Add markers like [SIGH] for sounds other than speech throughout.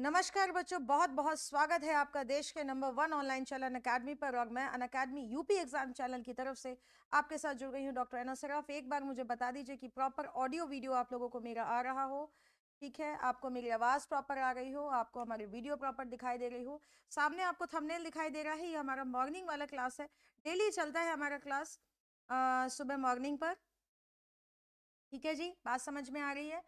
नमस्कार बच्चों बहुत बहुत स्वागत है आपका देश के number one online channel Unacademy पर और मैं Unacademy UP exam channel की तरफ से आपके साथ जुड़ गई हूँ डॉक्टर एना सराफ एक बार मुझे बता दीजिए कि प्रॉपर ऑडियो वीडियो आप लोगों को मेरा आ रहा हो ठीक है आपको मेरी आवाज़ प्रॉपर आ रही हो आपको हमारी वीडियो प्रॉपर दिखाई दे रही हो सामने आपको थमनेल दिखाई दे रहा है ये हमारा मॉर्निंग वाला क्लास है डेली चलता है हमारा क्लास सुबह मॉर्निंग पर ठीक है जी बात समझ में आ रही है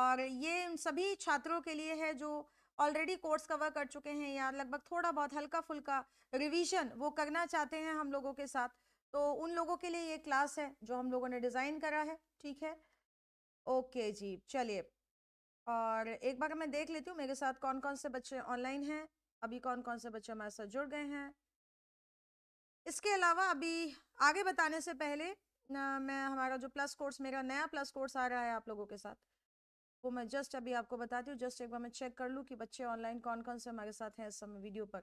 और ये सभी छात्रों के लिए है जो ऑलरेडी कोर्स कवर कर चुके हैं या लगभग थोड़ा बहुत हल्का फुल्का रिविजन वो करना चाहते हैं हम लोगों के साथ तो उन लोगों के लिए ये क्लास है जो हम लोगों ने डिज़ाइन करा है ठीक है ओके जी चलिए और एक बार मैं देख लेती हूँ मेरे साथ कौन कौन से बच्चे ऑनलाइन हैं अभी कौन कौन से बच्चे हमारे साथ जुड़ गए हैं इसके अलावा अभी आगे बताने से पहले ना मैं हमारा जो प्लस कोर्स मेरा नया प्लस कोर्स आ रहा है आप लोगों के साथ वो मैं जस्ट अभी आपको बताती हूँ जस्ट एक बार मैं चेक कर लूँ कि बच्चे ऑनलाइन कौन कौन से हमारे साथ हैं इस समय वीडियो पर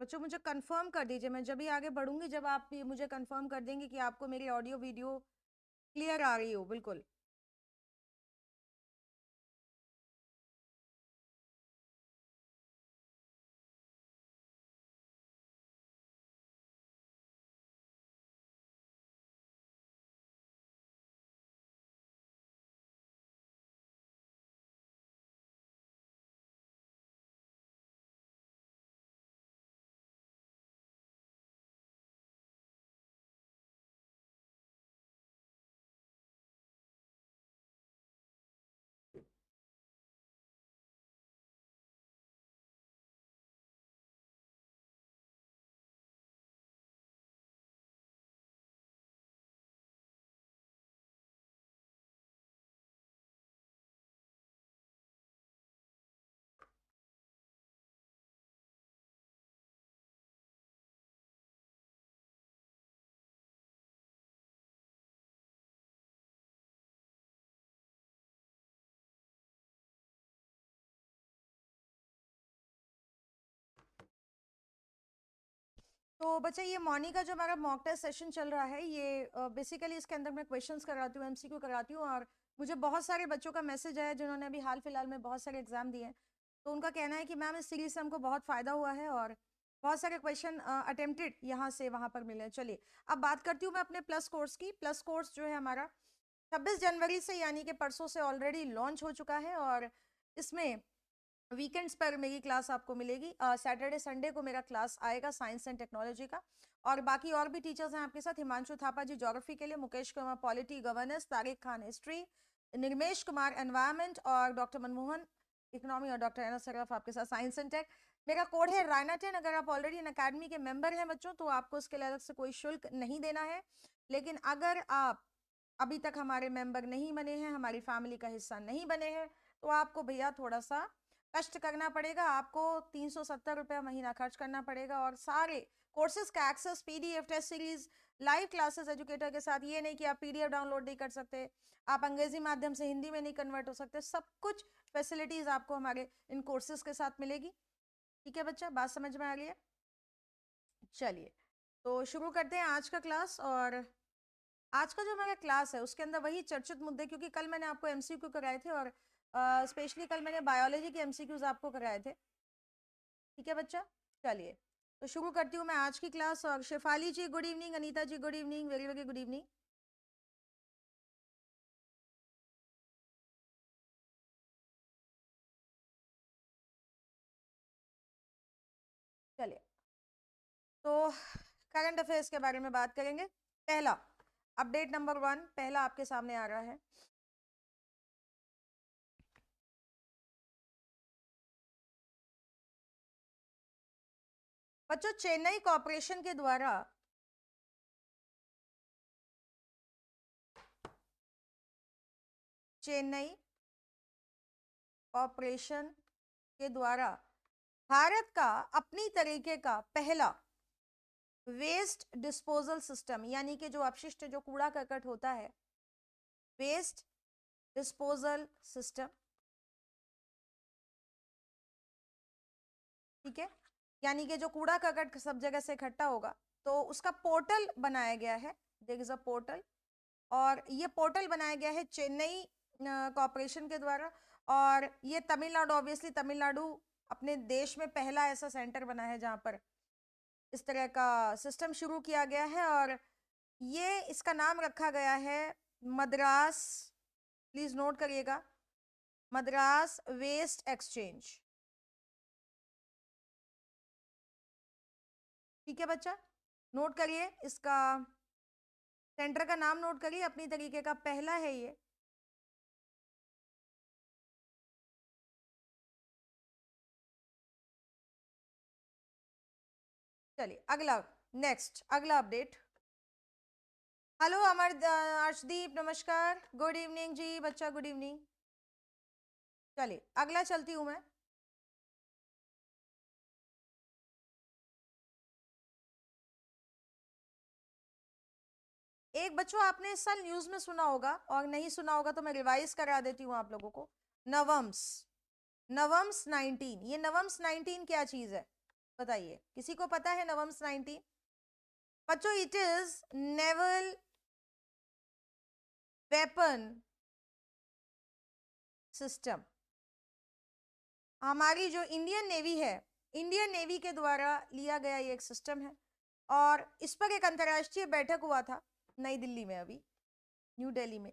बच्चों मुझे कंफर्म कर दीजिए मैं जब भी आगे बढ़ूंगी जब आप मुझे कंफर्म कर देंगे कि आपको मेरी ऑडियो वीडियो क्लियर आ रही हो बिल्कुल तो बच्चा ये मॉर्निंग का जो हमारा मॉक टेस्ट सेशन चल रहा है ये बेसिकली इसके अंदर मैं क्वेश्चंस कराती हूँ एमसीक्यू कराती हूँ और मुझे बहुत सारे बच्चों का मैसेज आया जिन्होंने अभी हाल फिलहाल में बहुत सारे एग्जाम दिए हैं तो उनका कहना है कि मैम इस सीरीज से हमको बहुत फ़ायदा हुआ है और बहुत सारे क्वेश्चन अटेम्प्टेड यहाँ से वहाँ पर मिले हैं चलिए अब बात करती हूँ मैं अपने प्लस कोर्स की प्लस कोर्स जो है हमारा छब्बीस जनवरी से यानी कि परसों से ऑलरेडी लॉन्च हो चुका है और इसमें वीकेंड्स पर मेरी क्लास आपको मिलेगी सैटरडे संडे को मेरा क्लास आएगा साइंस एंड टेक्नोलॉजी का और बाकी और भी टीचर्स हैं आपके साथ हिमांशु थापा जी जोग्राफी के लिए Mukesh Kumar polity governance Tariq Khan history Nirmesh Kumar environment और डॉक्टर मनमोहन इकोनॉमी और डॉक्टर एना सरफ आपके साथ साइंस एंड टेक मेरा कोड है रायना टेन अगर आप ऑलरेडी इन अकेडमी के मेंबर हैं बच्चों तो आपको उसके लिए अलग से कोई शुल्क नहीं देना है लेकिन अगर आप अभी तक हमारे मेंबर नहीं बने हैं हमारी फैमिली का हिस्सा नहीं बने हैं तो आपको भैया थोड़ा सा कष्ट करना पड़ेगा आपको तीन सौ सत्तर रुपया महीना खर्च करना पड़ेगा और सारे कोर्सेज का access PDF test series live classes educator के साथ ये नहीं कि आप पीडीएफ डाउनलोड नहीं कर सकते आप अंग्रेजी माध्यम से हिंदी में नहीं कन्वर्ट हो सकते सब कुछ फैसिलिटीज आपको हमारे इन कोर्सेज के साथ मिलेगी ठीक है बच्चा बात समझ में आ गई है चलिए तो शुरू करते हैं आज का क्लास और आज का जो हमारा क्लास है उसके अंदर वही चर्चित मुद्दे क्योंकि कल मैंने आपको एमसीक्यू कराए थे और स्पेशली uh, कल मैंने बायोलॉजी के एमसीक्यूज आपको कराए थे ठीक है बच्चा चलिए तो शुरू करती हूँ मैं आज की क्लास और Shefali ji good evening Anita ji good evening very very good evening चलिए तो करंट अफेयर्स के बारे में बात करेंगे पहला अपडेट नंबर वन पहला आपके सामने आ रहा है बच्चों चेन्नई कॉरपोरेशन के द्वारा चेन्नई कॉरपोरेशन के द्वारा भारत का अपनी तरीके का पहला वेस्ट डिस्पोजल सिस्टम यानी कि जो अपशिष्ट जो कूड़ा करकट होता है वेस्ट डिस्पोजल सिस्टम ठीक है यानी कि जो कूड़ा करकट सब जगह से इकट्ठा होगा तो उसका पोर्टल बनाया गया है देर इज़ अ पोर्टल और ये पोर्टल बनाया गया है चेन्नई कॉरपोरेशन के द्वारा और ये तमिलनाडु ऑब्वियसली तमिलनाडु अपने देश में पहला ऐसा सेंटर बना है जहाँ पर इस तरह का सिस्टम शुरू किया गया है और ये इसका नाम रखा गया है मद्रास प्लीज़ नोट करिएगा मद्रास वेस्ट एक्सचेंज ठीक है बच्चा नोट करिए इसका सेंटर का नाम नोट करिए अपनी तरीके का पहला है ये चलिए अगला नेक्स्ट अगला अपडेट हेलो अमर अर्शदीप नमस्कार गुड इवनिंग जी बच्चा गुड इवनिंग चलिए अगला चलती हूँ मैं एक बच्चों आपने इस साल न्यूज में सुना होगा और नहीं सुना होगा तो मैं रिवाइज करा देती हूँ आप लोगों को नवम्स नवम्स नाइनटीन ये नवम्स नाइनटीन क्या चीज है बताइए किसी को पता है नवम्स नाइनटीन बच्चों it is naval weapon system हमारी जो इंडियन नेवी है इंडियन नेवी के द्वारा लिया गया ये एक सिस्टम है और इस पर एक अंतर्राष्ट्रीय बैठक हुआ था नई दिल्ली में अभी न्यू दिल्ली में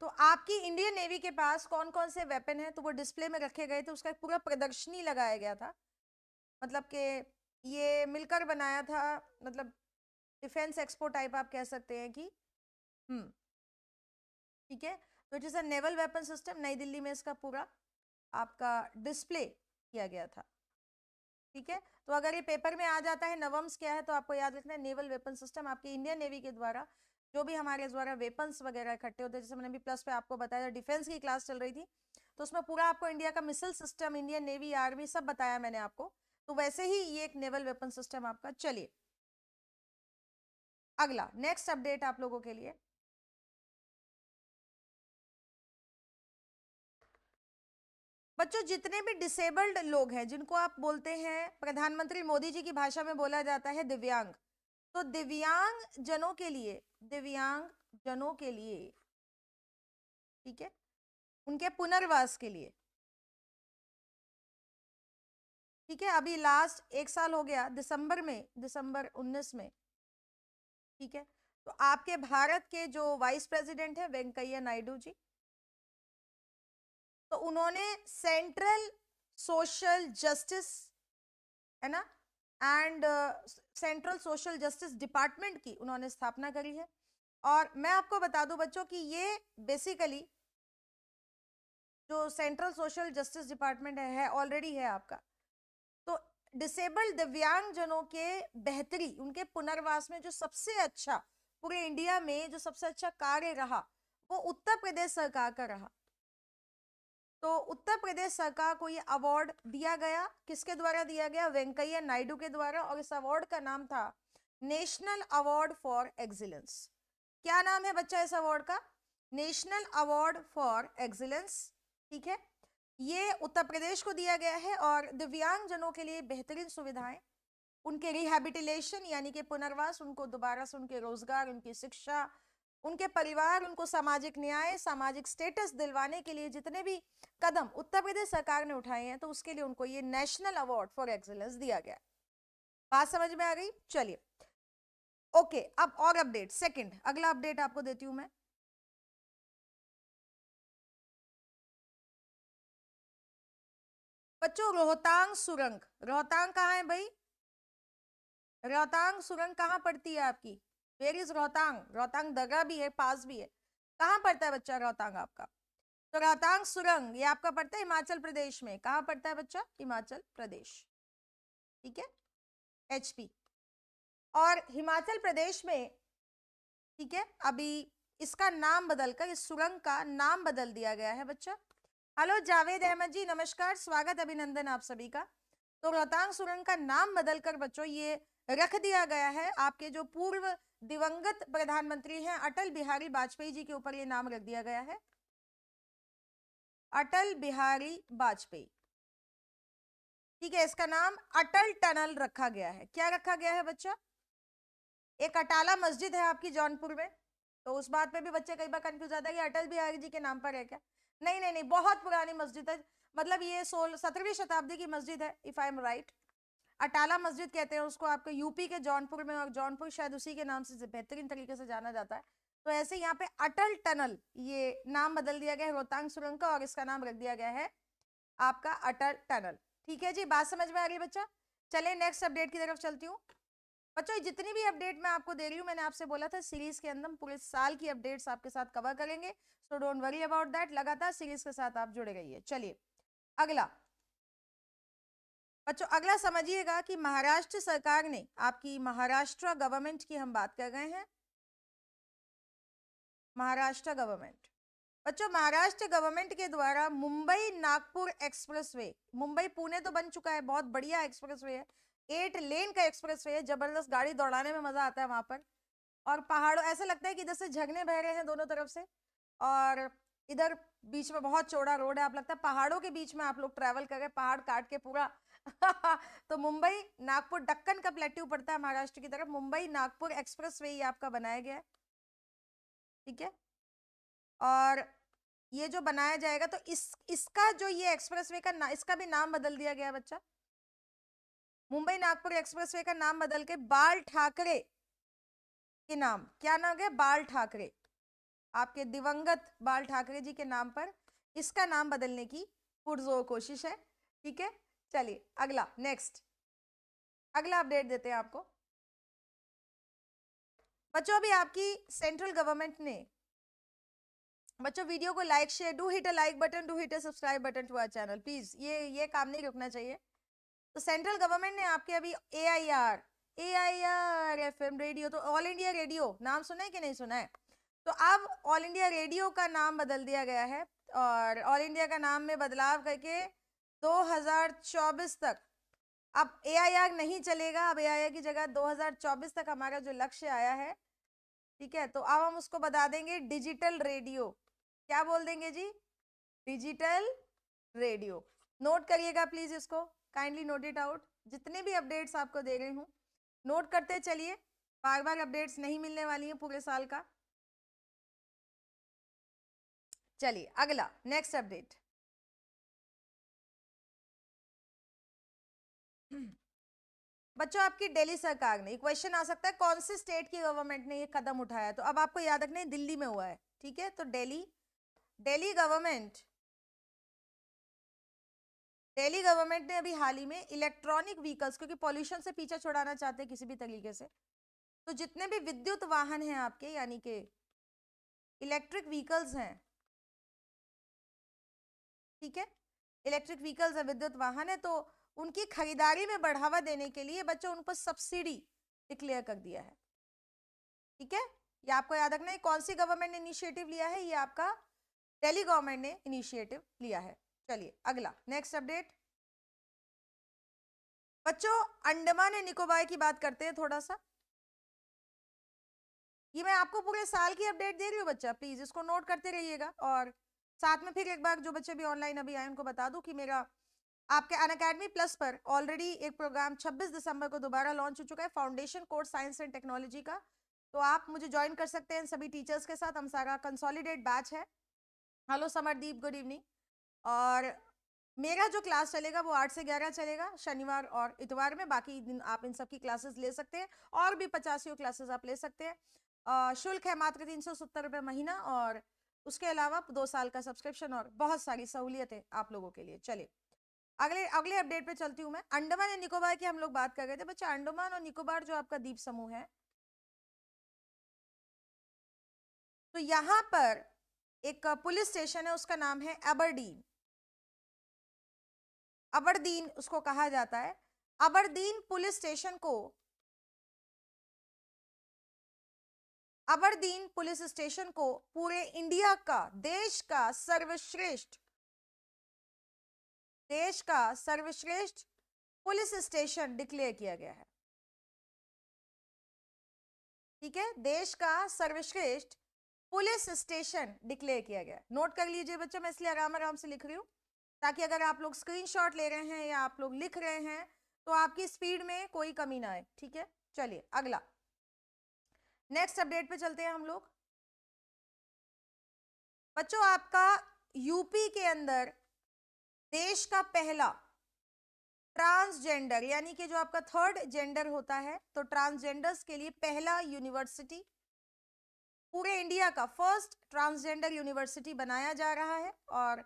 तो आपकी इंडियन नेवी के पास कौन कौन से वेपन है तो वो डिस्प्ले में रखे गए थे उसका एक पूरा प्रदर्शनी लगाया गया था मतलब कि ये मिलकर बनाया था मतलब डिफेंस एक्सपो टाइप आप कह सकते हैं कि हम्म, ठीक है तो it is a naval weapon system New Delhi में इसका पूरा आपका डिस्प्ले किया गया था ठीक है तो अगर ये पेपर में आ जाता है नवम्स क्या है तो आपको याद रखना है नेवल वेपन सिस्टम आपके इंडियन नेवी के द्वारा जो भी हमारे द्वारा वेपन्स वगैरह इकट्ठे होते हैं जैसे मैंने अभी प्लस पे आपको बताया था डिफेंस की क्लास चल रही थी तो उसमें पूरा आपको इंडिया का missile system Indian Navy army सब बताया मैंने आपको तो वैसे ही ये एक नेवल वेपन सिस्टम आपका चलिए अगला नेक्स्ट अपडेट आप लोगों के लिए बच्चों जितने भी डिसेबल्ड लोग हैं जिनको आप बोलते हैं प्रधानमंत्री मोदी जी की भाषा में बोला जाता है दिव्यांग तो दिव्यांग जनों के लिए दिव्यांग जनों के लिए ठीक है उनके पुनर्वास के लिए ठीक है अभी लास्ट एक साल हो गया दिसंबर में दिसंबर 19 में ठीक है तो आपके भारत के जो वाइस प्रेसिडेंट है वेंकैया नायडू जी तो उन्होंने सेंट्रल सोशल जस्टिस है ना and central social justice department की उन्होंने स्थापना करी है और मैं आपको बता दूं बच्चों कि ये बेसिकली जो सेंट्रल सोशल जस्टिस डिपार्टमेंट है ऑलरेडी है, है आपका तो डिसेबल्ड दिव्यांग जनों के बेहतरी उनके पुनर्वास में जो सबसे अच्छा पूरे इंडिया में जो सबसे अच्छा कार्य रहा वो उत्तर प्रदेश सरकार का रहा तो उत्तर प्रदेश सरकार को ये अवार्ड दिया गया किसके द्वारा दिया गया वेंकैया नायडू के द्वारा और इस अवार्ड का नाम था नेशनल अवार्ड फॉर एक्सिलेंस क्या नाम है बच्चा इस अवार्ड का नेशनल अवार्ड फॉर एक्सिलेंस ठीक है ये उत्तर प्रदेश को दिया गया है और दिव्यांग जनों के लिए बेहतरीन सुविधाएं उनके रिहेबिटेशन यानी कि पुनर्वास उनको दोबारा से उनके रोजगार उनकी शिक्षा उनके परिवार उनको सामाजिक न्याय सामाजिक स्टेटस दिलवाने के लिए जितने भी कदम उत्तर प्रदेश सरकार ने उठाए हैं तो उसके लिए उनको ये नेशनल अवार्ड फॉर एक्सलेंस दिया गया बात समझ में आ गई चलिए ओके अब और अपडेट सेकंड अगला अपडेट आपको देती हूं मैं बच्चों रोहतांग सुरंग रोहतांग कहाँ है भाई रोहतांग सुरंग कहाँ पड़ती है आपकी वेर इज रोहतांग रोहतांग दर्रा भी है पास भी है कहाँ पड़ता है बच्चा रोहतांग आपका तो रोहतांग सुरंग ये आपका पड़ता है हिमाचल प्रदेश में कहाँ पड़ता है बच्चा हिमाचल प्रदेश ठीक है एचपी और हिमाचल प्रदेश में ठीक है अभी इसका नाम बदलकर इस सुरंग का नाम बदल दिया गया है बच्चा हेलो जावेद अहमद जी नमस्कार स्वागत अभिनंदन आप सभी का तो रोहतांग सुरंग का नाम बदलकर बच्चों ये रख दिया गया है आपके जो पूर्व दिवंगत प्रधानमंत्री हैं अटल बिहारी वाजपेयी जी के ऊपर ये नाम रख दिया गया है अटल बिहारी वाजपेयी ठीक है इसका नाम अटल टनल रखा गया है क्या रखा गया है बच्चा एक अटाला मस्जिद है आपकी जौनपुर में तो उस बात पे भी बच्चे कई बार कंफ्यूज आता है कि अटल बिहारी जी के नाम पर है क्या नहीं नहीं नहीं बहुत पुरानी मस्जिद है मतलब ये सोलह सत्रहवीं शताब्दी की मस्जिद है if I am right Atala मस्जिद कहते हैं उसको आपके यूपी के जौनपुर में और जौनपुर शायद उसी के नाम से बेहतरीन तरीके से जाना जाता है तो ऐसे यहाँ पे अटल टनल ये नाम बदल दिया गया है रोहतांग सुरंग का और इसका नाम रख दिया गया है आपका अटल टनल ठीक है जी बात समझ में आ रही बच्चा चले नेक्स्ट अपडेट की तरफ चलती हूँ बच्चों जितनी भी अपडेट मैं आपको दे रही हूँ मैंने आपसे बोला था सीरीज के अंदर पूरे साल की अपडेट्स आपके साथ कवर करेंगे so don't worry about that लगातार सीरीज के साथ आप जुड़े रहिए चलिए अगला बच्चों अगला समझिएगा कि महाराष्ट्र सरकार ने आपकी महाराष्ट्र गवर्नमेंट की हम बात कर रहे हैं महाराष्ट्र गवर्नमेंट बच्चों महाराष्ट्र गवर्नमेंट के द्वारा मुंबई नागपुर एक्सप्रेसवे मुंबई पुणे तो बन चुका है बहुत बढ़िया एक्सप्रेसवे है एट लेन का एक्सप्रेसवे है जबरदस्त गाड़ी दौड़ाने में मजा आता है वहां पर और पहाड़ों ऐसा लगता है कि इधर से झगने बह रहे हैं दोनों तरफ से और इधर बीच में बहुत चौड़ा रोड है आप लगता है पहाड़ों के बीच में आप लोग ट्रैवल कर रहे पहाड़ काट के पूरा [LAUGHS] तो मुंबई नागपुर डक्कन का प्लेट्यू पड़ता है महाराष्ट्र की तरफ मुंबई नागपुर एक्सप्रेस वे आपका बनाया गया है ठीक है और ये जो बनाया जाएगा तो इस इसका जो ये एक्सप्रेस वे का ना, इसका भी नाम बदल दिया गया बच्चा मुंबई नागपुर एक्सप्रेस वे का नाम बदल के बाल ठाकरे के नाम क्या नाम है बाल ठाकरे आपके दिवंगत बाल ठाकरे जी के नाम पर इसका नाम बदलने की पुरजोर कोशिश है ठीक है चलिए अगला नेक्स्ट अगला अपडेट देते हैं आपको बच्चों अभी आपकी सेंट्रल गवर्नमेंट ने बच्चों वीडियो को like share do hit a like button do hit a subscribe button to our channel please ये ये काम नहीं रुकना चाहिए तो सेंट्रल गवर्नमेंट ने आपके अभी A I R A I R FM एम रेडियो तो ऑल इंडिया रेडियो नाम सुना है कि नहीं सुना है तो अब ऑल इंडिया रेडियो का नाम बदल दिया गया है और ऑल इंडिया का नाम में बदलाव करके 2024 तक अब ए नहीं चलेगा अब ए की जगह 2024 तक हमारा जो लक्ष्य आया है ठीक है तो अब हम उसको बता देंगे डिजिटल रेडियो क्या बोल देंगे जी डिजिटल रेडियो नोट करिएगा प्लीज इसको काइंडली नोट इट आउट जितने भी अपडेट्स आपको दे रही हूँ नोट करते चलिए बार बार अपडेट्स नहीं मिलने वाली है पूरे साल का चलिए अगला नेक्स्ट अपडेट बच्चों आपकी दिल्ली सरकार ने क्वेश्चन आ सकता है कौन से स्टेट की गवर्नमेंट ने ये कदम उठाया तो अब आपको याद रखना है दिल्ली में हुआ है ठीक है तो दिल्ली दिल्ली गवर्नमेंट दिल्ली गवर्नमेंट ने अभी हाल ही में इलेक्ट्रॉनिक व्हीकल्स क्योंकि पॉल्यूशन से पीछा छुड़ाना चाहते हैं किसी भी तरीके से तो जितने भी विद्युत वाहन हैं आपके यानी के इलेक्ट्रिक व्हीकल्स हैं ठीक है इलेक्ट्रिक व्हीकल्स है विद्युत वाहन है तो उनकी खरीदारी में बढ़ावा देने के लिए बच्चों उन पर सब्सिडी डिक्लेयर कर दिया है ठीक है ये आपको याद रखना है कौन सी गवर्नमेंट ने इनिशिएटिव लिया है ये आपका दिल्ली गवर्नमेंट ने इनिशिएटिव लिया है चलिए अगला नेक्स्ट अपडेट बच्चों अंडमान एंड निकोबार की बात करते हैं थोड़ा सा ये मैं आपको पूरे साल की अपडेट दे रही हूँ बच्चा प्लीज इसको नोट करते रहिएगा और साथ में फिर एक बार जो बच्चे भी ऑनलाइन अभी आए उनको बता दूं कि मेरा आपके अन अकेडमी प्लस पर ऑलरेडी एक प्रोग्राम 26 दिसंबर को दोबारा लॉन्च हो चुका है foundation course science and technology का तो आप मुझे ज्वाइन कर सकते हैं सभी टीचर्स के साथ हम सारा कंसोलिडेट बैच है हेलो समरदीप गुड इवनिंग और मेरा जो क्लास चलेगा वो आठ से ग्यारह चलेगा शनिवार और इतवार में बाकी दिन आप इन सबकी क्लासेस ले सकते हैं और भी पचासियों क्लासेस आप ले सकते हैं शुल्क है मात्र तीन सौ सत्तर रुपये महीना और उसके अलावा दो साल का सब्सक्रिप्शन और बहुत सारी सहूलियतें आप लोगों के लिए चले अगले अगले अपडेट पे चलती हूँ मैं अंडमान एंड निकोबार की हम लोग बात कर रहे थे बच्चा अंडमान और निकोबार जो आपका द्वीप समूह है तो यहाँ पर एक पुलिस स्टेशन है उसका नाम है अबरडीन अबरदीन उसको कहा जाता है अबरदीन पुलिस स्टेशन को अबरदीन पुलिस स्टेशन को पूरे इंडिया का देश का सर्वश्रेष्ठ देश का सर्वश्रेष्ठ पुलिस स्टेशन डिक्लेयर किया गया है ठीक है देश का सर्वश्रेष्ठ पुलिस स्टेशन डिक्लेयर किया गया नोट कर लीजिए बच्चों मैं इसलिए आराम आराम से लिख रही हूँ ताकि अगर आप लोग स्क्रीनशॉट ले रहे हैं या आप लोग लिख रहे हैं तो आपकी स्पीड में कोई कमी ना आए ठीक है चलिए अगला नेक्स्ट अपडेट पे चलते हैं हम लोग बच्चों आपका यूपी के अंदर देश का पहला ट्रांसजेंडर यानी कि जो आपका थर्ड जेंडर होता है तो ट्रांसजेंडर्स के लिए पहला यूनिवर्सिटी पूरे इंडिया का फर्स्ट ट्रांसजेंडर यूनिवर्सिटी बनाया जा रहा है और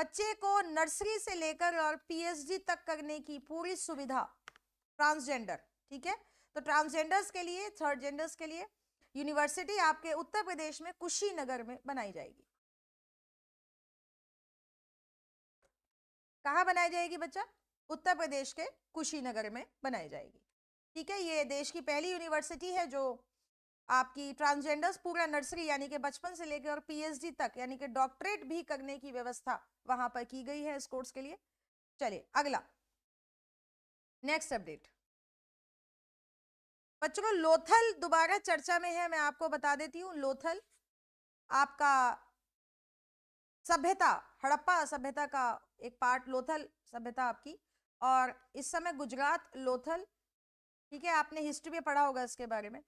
बच्चे को नर्सरी से लेकर और पीएचडी तक करने की पूरी सुविधा ट्रांसजेंडर ठीक है तो ट्रांसजेंडर्स के लिए थर्ड जेंडर्स के लिए यूनिवर्सिटी आपके उत्तर प्रदेश में कुशीनगर में बनाई जाएगी कहाँ बनाई जाएगी बच्चा उत्तर प्रदेश के कुशीनगर में बनाई जाएगी ठीक है ये देश की पहली यूनिवर्सिटी है जो आपकी ट्रांसजेंडर्स पूरा नर्सरी यानी कि बचपन से लेकर पीएचडी तक यानी कि डॉक्टरेट भी करने की व्यवस्था वहां पर की गई है इस कोर्स के लिए चलिए अगला नेक्स्ट अपडेट बच्चों लोथल दोबारा चर्चा में है मैं आपको बता देती हूँ लोथल आपका सभ्यता हड़प्पा सभ्यता का एक पार्ट लोथल सभ्यता आपकी और इस समय गुजरात लोथल ठीक है आपने हिस्ट्री में पढ़ा होगा इसके बारे में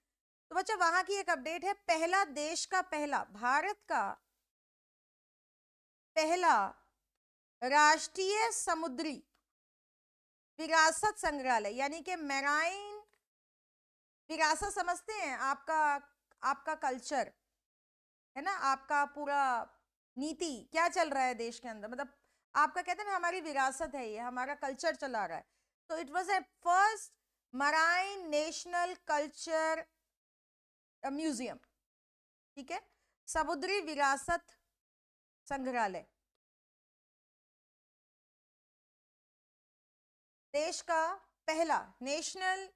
तो बच्चा वहां की एक अपडेट है पहला देश का पहला भारत का पहला राष्ट्रीय समुद्री विरासत संग्रहालय यानी कि मैराइन विरासत समझते हैं आपका आपका कल्चर है ना आपका पूरा नीति क्या चल रहा है देश के अंदर मतलब आपका कहते हैं ना हमारी विरासत है ये हमारा कल्चर चला रहा है तो it was a first marine national culture museum ठीक है समुद्री विरासत संग्रहालय देश का पहला national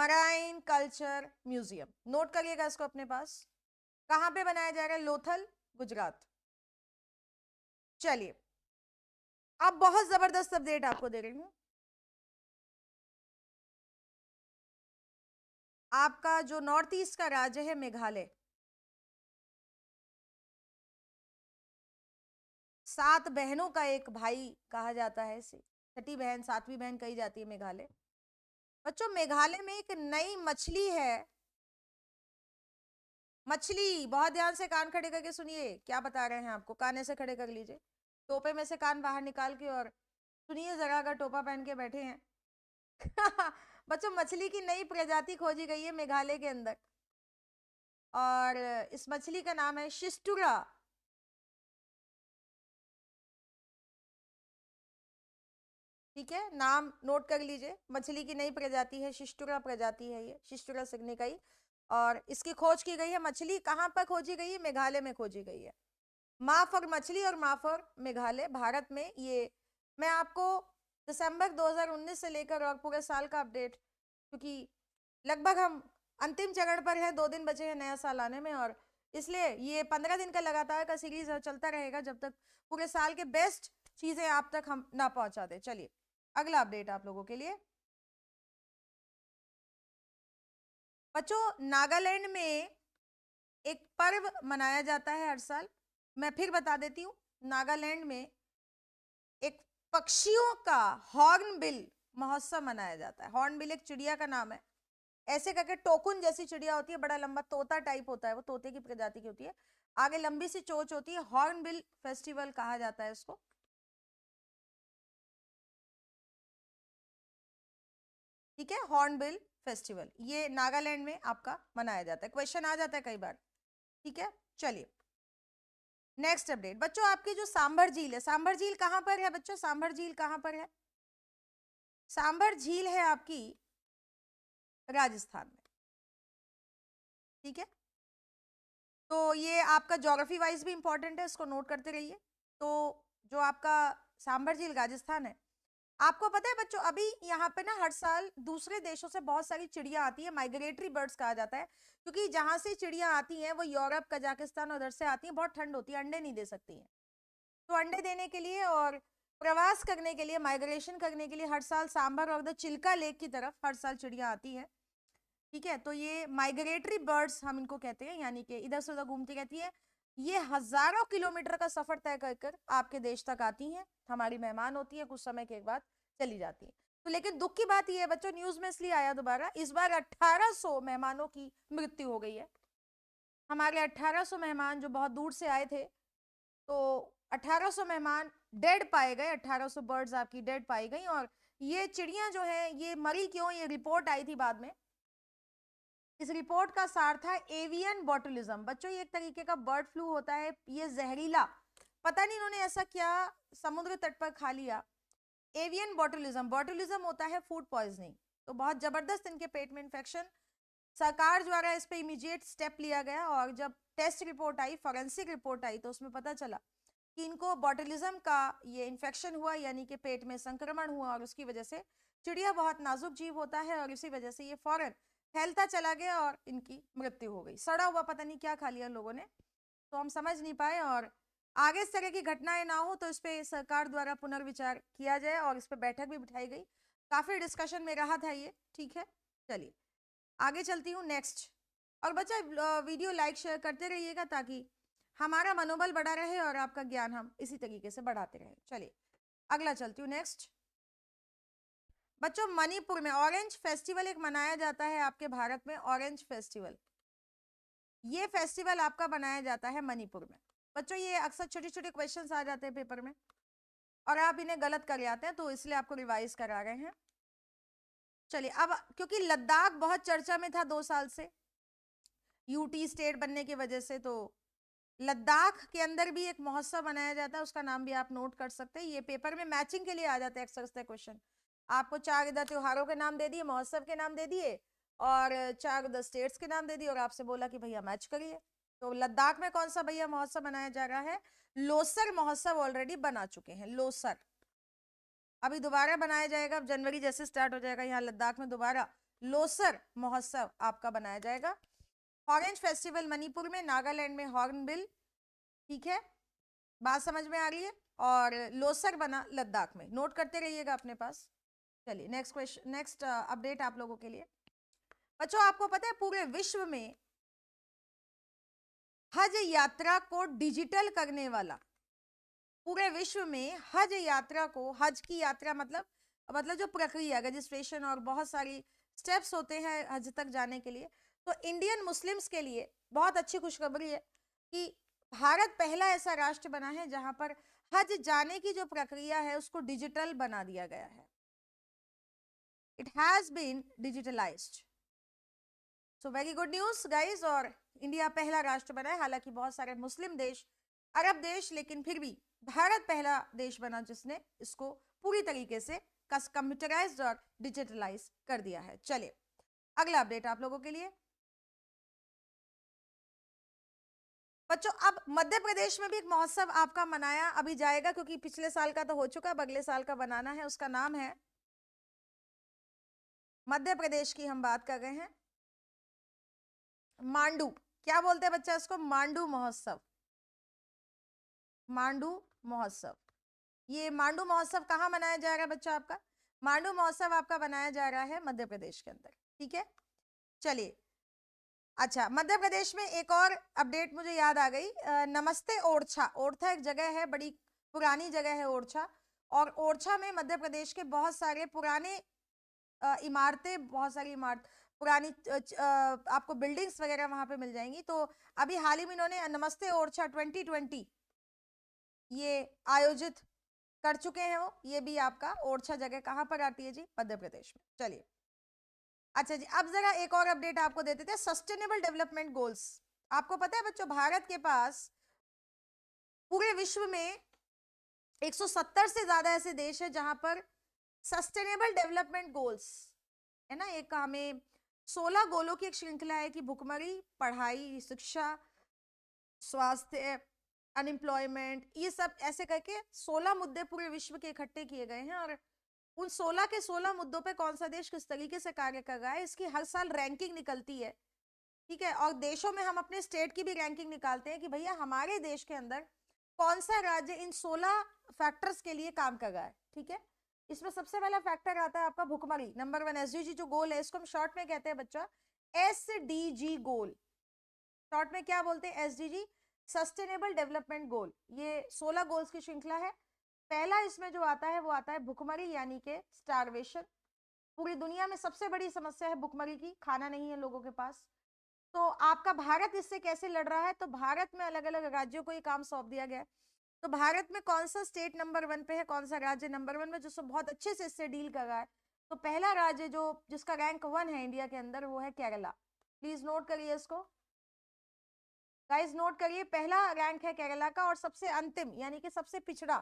marine culture museum note करिएगा इसको अपने पास कहाँ पे बनाया जाएगा लोथल गुजरात चलिए अब बहुत जबरदस्त अपडेट आपको दे रही हूँ आपका जो नॉर्थ ईस्ट का राज्य है मेघालय सात बहनों का एक भाई कहा जाता है इसे छठी बहन सातवीं बहन कही जाती है मेघालय बच्चों मेघालय में एक नई मछली है मछली बहुत ध्यान से कान खड़े करके सुनिए क्या बता रहे हैं आपको कान ऐसे खड़े कर लीजिए टोपे में से कान बाहर निकाल के और सुनिए जरा अगर टोपा पहन के बैठे हैं [LAUGHS] बच्चों मछली की नई प्रजाति खोजी गई है मेघालय के अंदर और इस मछली का नाम है शिस्टुरा ठीक है नाम नोट कर लीजिए मछली की नई प्रजाति है शिस्टुरा प्रजाति है ये शिस्टुरा सिग्निकाई और इसकी खोज की गई है मछली कहाँ पर खोजी गई है मेघालय में खोजी गई है माफ और मछली और और मेघालय भारत में ये मैं आपको दिसंबर 2019 से लेकर और पूरे साल का अपडेट क्योंकि लगभग हम अंतिम चरण पर हैं दो दिन बचे हैं नया साल आने में और इसलिए ये पंद्रह दिन का लगातार का सीरीज चलता रहेगा जब तक पूरे साल के बेस्ट चीज़ें आप तक हम ना पहुंचा दें चलिए अगला अपडेट आप लोगों के लिए बच्चों नागालैंड में एक पर्व मनाया जाता है हर साल मैं फिर बता देती हूँ नागालैंड में एक पक्षियों का हॉर्नबिल महोत्सव मनाया जाता है हॉर्नबिल एक चिड़िया का नाम है ऐसे करके टोकुन जैसी चिड़िया होती है बड़ा लंबा तोता टाइप होता है वो तोते की प्रजाति की होती है आगे लंबी सी चोच होती है हॉर्नबिल फेस्टिवल कहा जाता है उसको ठीक है हॉर्नबिल फेस्टिवल ये नागालैंड में आपका मनाया जाता है क्वेश्चन आ जाता है कई बार ठीक है चलिए नेक्स्ट अपडेट बच्चों आपकी जो सांभर झील है सांभर झील कहाँ पर है बच्चों सांभर झील कहाँ पर है सांभर झील है आपकी राजस्थान में ठीक है तो ये आपका जोग्राफी वाइज भी इंपॉर्टेंट है इसको नोट करते रहिए तो जो आपका सांभर झील राजस्थान है आपको पता है बच्चों अभी यहाँ पे ना हर साल दूसरे देशों से बहुत सारी चिड़िया आती है माइग्रेटरी बर्ड्स कहा जाता है क्योंकि जहाँ से चिड़िया आती हैं वो यूरोप कजाकिस्तान उधर से आती हैं बहुत ठंड होती है अंडे नहीं दे सकती हैं तो अंडे देने के लिए और प्रवास करने के लिए माइग्रेशन करने के लिए हर साल सांभर और द चिल्का लेक की तरफ हर साल चिड़िया आती है ठीक है तो ये माइग्रेटरी बर्ड्स हम इनको कहते हैं यानी कि इधर से उधर घूमती रहती है ये हजारों किलोमीटर का सफर तय कर आपके देश तक आती हैं हमारी मेहमान होती है कुछ समय के बाद चली जाती है तो लेकिन दुख की बात यह है बच्चों न्यूज में इसलिए आया दोबारा इस बार 1800 मेहमानों की मृत्यु हो गई है हमारे 1800 मेहमान जो बहुत दूर से आए थे तो 1800 मेहमान डेड पाए गए 1800 बर्ड्स आपकी डेड पाई गई और ये चिड़िया जो है ये मरी क्यों ये रिपोर्ट आई थी बाद में इस रिपोर्ट का सार था एवियन बॉटुलिज्म बच्चों ये एक तरीके का बर्ड फ्लू होता है ये जहरीला पता नहीं इन्होंने ऐसा क्या समुद्र तट पर खा लिया एवियन बॉटुलिज्म बोटुलिज्म होता है फूड पॉइजनिंग तो बहुत ज़बरदस्त इनके पेट में इन्फेक्शन सरकार द्वारा इस पर इमीजिएट स्टेप लिया गया और जब टेस्ट रिपोर्ट आई फॉरेंसिक रिपोर्ट आई तो उसमें पता चला कि इनको बॉटलिज्म का ये इन्फेक्शन हुआ यानी कि पेट में संक्रमण हुआ और उसकी वजह से चिड़िया बहुत नाजुक जीव होता है और इसी वजह से ये फॉरन फैलता चला गया और इनकी मृत्यु हो गई सड़ा हुआ पता नहीं क्या खा लिया लोगों ने तो हम समझ नहीं पाए और आगे इस तरह की घटनाएं ना हो तो इस पर सरकार द्वारा पुनर्विचार किया जाए और इस पर बैठक भी बिठाई गई काफ़ी डिस्कशन में रहा था ये ठीक है चलिए आगे चलती हूँ नेक्स्ट और बच्चा वीडियो लाइक शेयर करते रहिएगा ताकि हमारा मनोबल बढ़ा रहे और आपका ज्ञान हम इसी तरीके से बढ़ाते रहे चलिए अगला चलती हूँ नेक्स्ट बच्चों मणिपुर में ऑरेंज फेस्टिवल एक मनाया जाता है आपके भारत में ऑरेंज फेस्टिवल ये फेस्टिवल आपका मनाया जाता है मणिपुर में बच्चों ये अक्सर छोटे छोटे क्वेश्चन आ जाते हैं पेपर में और आप इन्हें गलत कर जाते हैं तो इसलिए आपको रिवाइज करा रहे हैं चलिए अब क्योंकि लद्दाख बहुत चर्चा में था दो साल से यूटी स्टेट बनने की वजह से तो लद्दाख के अंदर भी एक महोत्सव मनाया जाता है उसका नाम भी आप नोट कर सकते हैं ये पेपर में मैचिंग के लिए आ जाते हैं अक्सर से क्वेश्चन आपको चार इधर त्योहारों के नाम दे दिए महोत्सव के नाम दे दिए और चार उधर स्टेट्स के नाम दे दिए और आपसे बोला कि भैया मैच करिए तो लद्दाख में कौन सा भैया महोत्सव मनाया जा रहा है लोसर महोत्सव ऑलरेडी बना चुके हैं लोसर अभी दोबारा बनाया जाएगा जनवरी जैसे स्टार्ट हो जाएगा यहाँ लद्दाख में दोबारा लोसर महोत्सव आपका बनाया जाएगा ऑरेंज फेस्टिवल मणिपुर में नागालैंड में हॉर्नबिल ठीक है बात समझ में आ रही है और लोसर बना लद्दाख में नोट करते रहिएगा अपने पास चलिए नेक्स्ट क्वेश्चन नेक्स्ट अपडेट आप लोगों के लिए बच्चों आपको पता है पूरे विश्व में हज यात्रा को डिजिटल करने वाला पूरे विश्व में हज यात्रा को हज की यात्रा मतलब मतलब जो प्रक्रिया रजिस्ट्रेशन और बहुत सारी स्टेप्स होते हैं हज तक जाने के लिए तो इंडियन मुस्लिम्स के लिए बहुत अच्छी खुशखबरी है कि भारत पहला ऐसा राष्ट्र बना है जहां पर हज जाने की जो प्रक्रिया है उसको डिजिटल बना दिया गया है it has been digitalized so very good news guys or india pehla rashtra bana hai halanki bahut sare muslim desh arab desh lekin phir bhi bharat pehla desh bana jisne isko puri tarike se computerized और digitalize कर दिया है चलिए अगला update आप लोगों के लिए बच्चों अब मध्य प्रदेश में भी एक महोत्सव आपका मनाया अभी जाएगा क्योंकि पिछले साल का तो हो चुका है अगले साल का बनाना है उसका नाम है मध्य प्रदेश की हम बात कर रहे हैं मांडू क्या बोलते हैं बच्चा इसको मांडू महोत्सव मांडू महोत्सव ये मांडू महोत्सव कहाँ मनाया जा रहा है बच्चा आपका मांडू महोत्सव आपका मनाया जा रहा है मध्य प्रदेश के अंदर ठीक है चलिए अच्छा मध्य प्रदेश में एक और अपडेट मुझे याद आ गई नमस्ते ओरछा ओरछा एक जगह है बड़ी पुरानी जगह है ओरछा और ओरछा में मध्य प्रदेश के बहुत सारे पुराने इमारतें बहुत सारी इमारत पुरानी आपको बिल्डिंग्स वगैरह वहां पे मिल जाएंगी तो अभी हाल ही में इन्होंने नमस्ते ओरछा ट्वेंटी ट्वेंटी ये आयोजित कर चुके हैं वो ये भी आपका ओरछा जगह कहाँ पर आती है जी मध्य प्रदेश में चलिए अच्छा जी अब जरा एक और अपडेट आपको देते थे सस्टेनेबल डेवलपमेंट गोल्स आपको पता है बच्चों भारत के पास पूरे विश्व में 170 से ज्यादा ऐसे देश है जहां पर सस्टेनेबल डेवलपमेंट गोल्स है ना एक हमें सोलह गोलों की एक श्रृंखला है कि भुखमरी पढ़ाई शिक्षा स्वास्थ्य अनएम्प्लॉयमेंट ये सब ऐसे करके सोलह मुद्दे पूरे विश्व के इकट्ठे किए गए हैं और उन सोलह के सोलह मुद्दों पर कौन सा देश किस तरीके से कार्य कर रहा है इसकी हर साल रैंकिंग निकलती है ठीक है और देशों में हम अपने स्टेट की भी रैंकिंग निकालते हैं कि भैया हमारे देश के अंदर कौन सा राज्य इन सोलह फैक्टर्स के लिए काम कर रहा है ठीक है इसमें सबसे पहला फैक्टर आता है आपका भुखमरी नंबर वन एस जो गोल है इसको हम शॉर्ट में कहते हैं बच्चा एस गोल शॉर्ट में क्या बोलते हैं एस सस्टेनेबल डेवलपमेंट गोल ये सोलह गोल्स की श्रृंखला है पहला इसमें जो आता है वो आता है भुखमरी यानी के स्टारवेशन पूरी दुनिया में सबसे बड़ी समस्या है भुखमरी की खाना नहीं है लोगों के पास तो आपका भारत इससे कैसे लड़ रहा है तो भारत में अलग अलग राज्यों को ये काम सौंप दिया गया है तो भारत में कौन सा स्टेट नंबर वन पे है कौन सा राज्य नंबर वन में जो बहुत अच्छे से इससे डील कर रहा है तो पहला राज्य जो जिसका रैंक वन है इंडिया के अंदर वो है केरला प्लीज नोट करिए इसको गाइज नोट करिए पहला रैंक है केरला का और सबसे अंतिम यानी कि सबसे पिछड़ा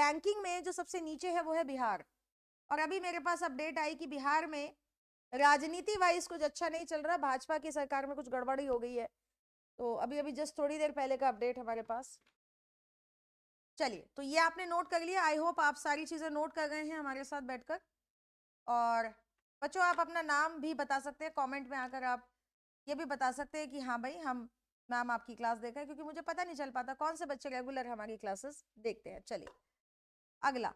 रैंकिंग में जो सबसे नीचे है वो है बिहार और अभी मेरे पास अपडेट आई कि बिहार में राजनीति वाइज कुछ अच्छा नहीं चल रहा भाजपा की सरकार में कुछ गड़बड़ी हो गई है तो अभी अभी जस्ट थोड़ी देर पहले का अपडेट हमारे पास चलिए तो ये आपने नोट कर लिया आई होप आप सारी चीज़ें नोट कर गए हैं हमारे साथ बैठकर और बच्चों आप अपना नाम भी बता सकते हैं कमेंट में आकर आप ये भी बता सकते हैं कि हाँ भाई हम मैम आपकी क्लास देख रहे हैं क्योंकि मुझे पता नहीं चल पाता कौन से बच्चे रेगुलर हमारी क्लासेस देखते हैं चलिए अगला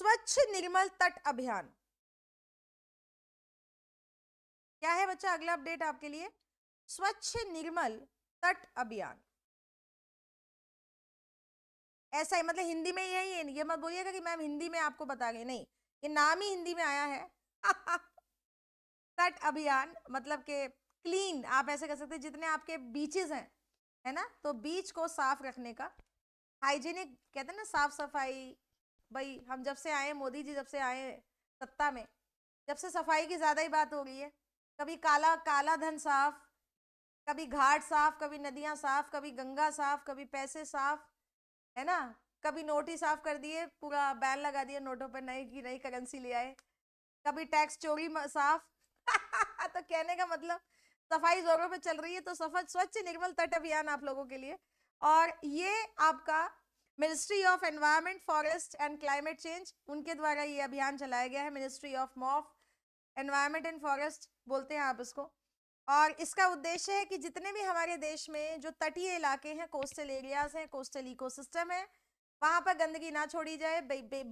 स्वच्छ निर्मल तट अभियान क्या है बच्चा अगला अपडेट आपके लिए स्वच्छ निर्मल तट अभियान ऐसा ही मतलब हिंदी में यही है ये मत बोलिएगा कि मैम हिंदी में आपको बता गई नहीं ये नाम ही हिंदी में आया है [LAUGHS] तट अभियान मतलब के क्लीन आप ऐसे कर सकते हैं जितने आपके बीचेस हैं है ना तो बीच को साफ रखने का हाइजीनिक कहते हैं ना साफ सफाई भाई हम जब से आए मोदी जी जब से आए सत्ता में जब से सफाई की ज़्यादा ही बात हो गई है कभी काला काला धन साफ कभी घाट साफ कभी नदियां साफ कभी गंगा साफ कभी पैसे साफ है ना कभी नोट ही साफ कर दिए पूरा बैन लगा दिया नोटों पर नई की नई करेंसी ले आए कभी टैक्स चोरी साफ [LAUGHS] तो कहने का मतलब सफाई जोरों पे चल रही है तो सफल स्वच्छ निर्मल तट अभियान आप लोगों के लिए और ये आपका ministry of environment forest and climate change उनके द्वारा ये अभियान चलाया गया है मिनिस्ट्री ऑफ मॉफ एनवायरमेंट एंड फॉरेस्ट बोलते हैं आप इसको और इसका उद्देश्य है कि जितने भी हमारे देश में जो तटीय इलाके हैं कोस्टल एरियाज हैं कोस्टल इकोसिस्टम है वहाँ पर गंदगी ना छोड़ी जाए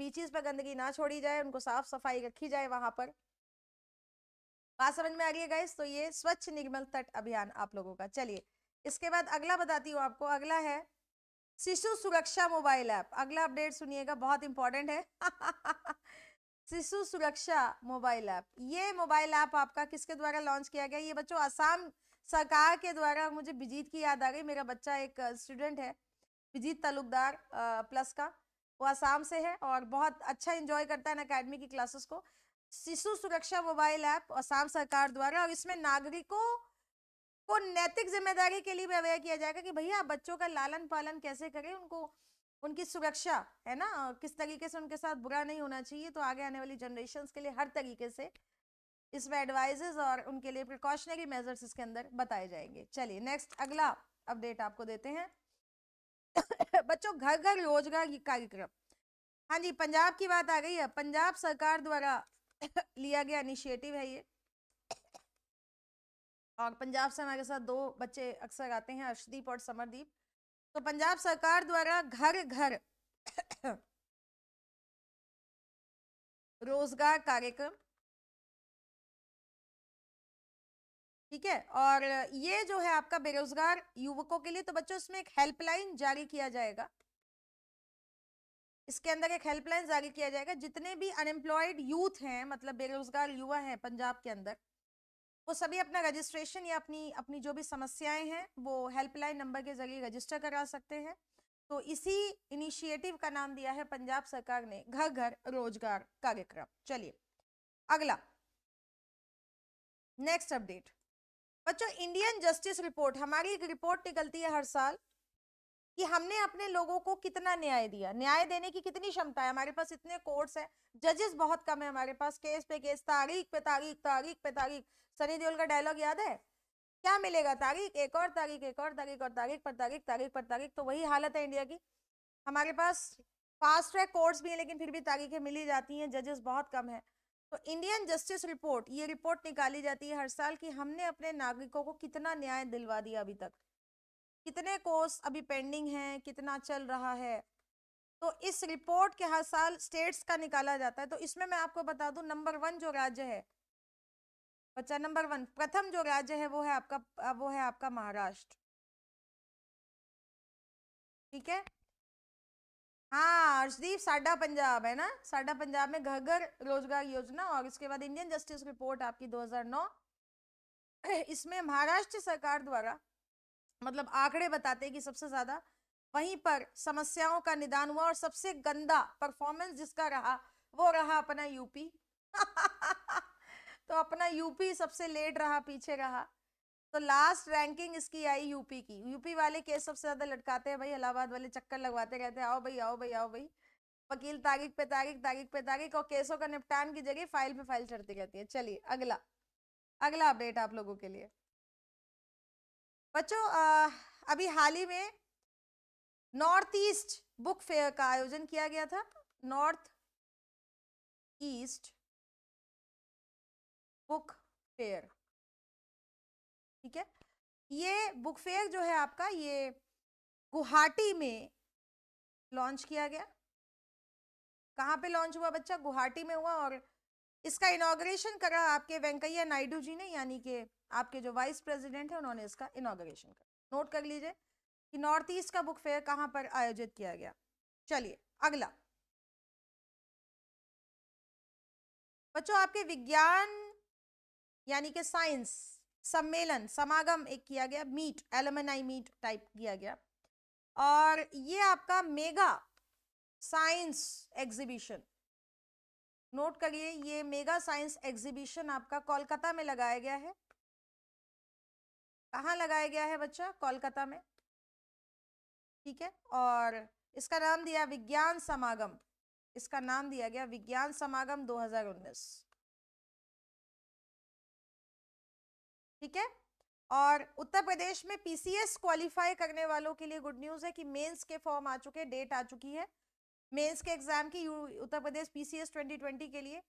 बीचेस पर गंदगी ना छोड़ी जाए उनको साफ सफाई रखी जाए वहाँ पर बात समझ में आ रही है गाइस तो ये स्वच्छ निर्मल तट अभियान आप लोगों का चलिए इसके बाद अगला बताती हूँ आपको अगला है शिशु सुरक्षा मोबाइल ऐप अगला अपडेट सुनिएगा बहुत इंपॉर्टेंट है [LAUGHS] शिशु सुरक्षा मोबाइल ऐप ये मोबाइल ऐप आपका किसके द्वारा लॉन्च किया गया ये बच्चों आसाम सरकार के द्वारा मुझे बिजीत की याद आ गई मेरा बच्चा एक स्टूडेंट है बिजीत तालुकदार प्लस का वो आसाम से है और बहुत अच्छा इंजॉय करता है अकेडमी की क्लासेस को शिशु सुरक्षा मोबाइल ऐप आसाम सरकार द्वारा और इसमें नागरिकों को नैतिक जिम्मेदारी के लिए भी अवेयर किया जाएगा कि भैया बच्चों का लालन पालन कैसे करें उनको उनकी सुरक्षा है ना किस तरीके से उनके साथ बुरा नहीं होना चाहिए तो आगे आने वाली जनरेशन के लिए हर तरीके से इसमें एडवाइजेज और उनके लिए प्रिकॉशनरी मेजर्स इसके अंदर बताए जाएंगे चलिए नेक्स्ट अगला अपडेट आपको देते हैं बच्चों घर घर रोजगार कार्यक्रम हाँ जी पंजाब की बात आ गई है पंजाब सरकार द्वारा लिया गया इनिशिएटिव है ये और पंजाब से हमारे साथ दो बच्चे अक्सर आते हैं अर्शदीप और समरदीप तो पंजाब सरकार द्वारा घर घर रोजगार कार्यक्रम ठीक है और ये जो है आपका बेरोजगार युवकों के लिए तो बच्चों इसमें एक हेल्पलाइन जारी किया जाएगा इसके अंदर एक हेल्पलाइन जारी किया जाएगा जितने भी अनएम्प्लॉयड यूथ हैं मतलब बेरोजगार युवा हैं पंजाब के अंदर वो सभी अपना रजिस्ट्रेशन या अपनी अपनी जो भी समस्याएं हैं वो हेल्पलाइन नंबर के जरिए रजिस्टर करा सकते हैं तो इसी इनिशिएटिव का नाम दिया है पंजाब सरकार ने घर घर रोजगार कार्यक्रम चलिए अगला नेक्स्ट अपडेट बच्चों इंडियन जस्टिस रिपोर्ट हमारी एक रिपोर्ट निकलती है हर साल कि हमने अपने लोगों को कितना न्याय दिया न्याय देने की कितनी क्षमता है हमारे पास इतने कोर्ट्स हैं जजेस बहुत कम है हमारे पास केस पे केस तारीख पे तारीख तारीख पे तारीख सनी देओल का डायलॉग याद है क्या मिलेगा तारीख एक और तारीख एक और तारीख और तारीख पर तारीख तारीख पर तारीख तो वही हालत है इंडिया की हमारे पास फास्ट ट्रैक कोर्ट्स भी हैं लेकिन फिर भी तारीखें मिली जाती हैं जजेस बहुत कम हैं तो इंडियन जस्टिस रिपोर्ट ये रिपोर्ट निकाली जाती है हर साल कि हमने अपने नागरिकों को कितना न्याय दिलवा दिया अभी तक कितने कोर्स अभी पेंडिंग हैं कितना चल रहा है तो इस रिपोर्ट के हर साल स्टेट्स का निकाला जाता है तो इसमें मैं आपको बता दूं नंबर वन जो राज्य है बच्चा नंबर वन प्रथम जो राज्य है वो है आपका वो है आपका महाराष्ट्र ठीक है हाँ अर्षदीप साडा पंजाब है ना साडा पंजाब में घर घर रोजगार योजना और इसके बाद इंडियन जस्टिस रिपोर्ट आपकी 2009 [CLEARS THROAT] इसमें महाराष्ट्र सरकार द्वारा मतलब आंकड़े बताते हैं कि सबसे ज्यादा वहीं पर समस्याओं का निदान हुआ और सबसे गंदा परफॉर्मेंस जिसका रहा वो रहा अपना यूपी [LAUGHS] तो अपना यूपी सबसे लेट रहा पीछे रहा तो लास्ट रैंकिंग इसकी आई यूपी की यूपी वाले केस सबसे ज्यादा लटकाते हैं भाई इलाहाबाद वाले चक्कर लगवाते रहते हैं आओ भाई आओ भाई आओ भाई वकील तारीख पे तारीख तारीख पे तारीख और केसों का निपटान की जगह फाइल पे फाइल चढ़ती रहती है चलिए अगला अगला अपडेट आप लोगों के लिए बच्चों अभी हाल ही में नॉर्थ ईस्ट बुक फेयर का आयोजन किया गया था नॉर्थ ईस्ट बुक फेयर ठीक है ये बुक फेयर जो है आपका ये गुवाहाटी में लॉन्च किया गया कहाँ पे लॉन्च हुआ बच्चा गुवाहाटी में हुआ और इसका इनाग्रेशन करा आपके वेंकैया नायडू जी ने यानी कि आपके जो वाइस प्रेसिडेंट है उन्होंने इसका इनाग्रेशन करा नोट कर लीजिए कि नॉर्थ ईस्ट का बुक फेयर कहाँ पर आयोजित किया गया चलिए अगला बच्चों आपके विज्ञान यानी कि साइंस सम्मेलन समागम एक किया गया मीट एलमनाई मीट टाइप किया गया और ये आपका मेगा साइंस एग्जीबिशन नोट करिए ये मेगा साइंस एग्जीबिशन आपका कोलकाता में लगाया गया है कहाँ लगाया गया है बच्चा कोलकाता में ठीक है और इसका नाम दिया विज्ञान समागम इसका नाम दिया गया विज्ञान समागम 2019 ठीक है और उत्तर प्रदेश में पीसीएस क्वालिफाई करने वालों के लिए गुड न्यूज़ है कि मेंस के फॉर्म आ चुके डेट आ चुकी है मेंस के एग्ज़ाम की उत्तर प्रदेश पीसीएस 2020 के लिए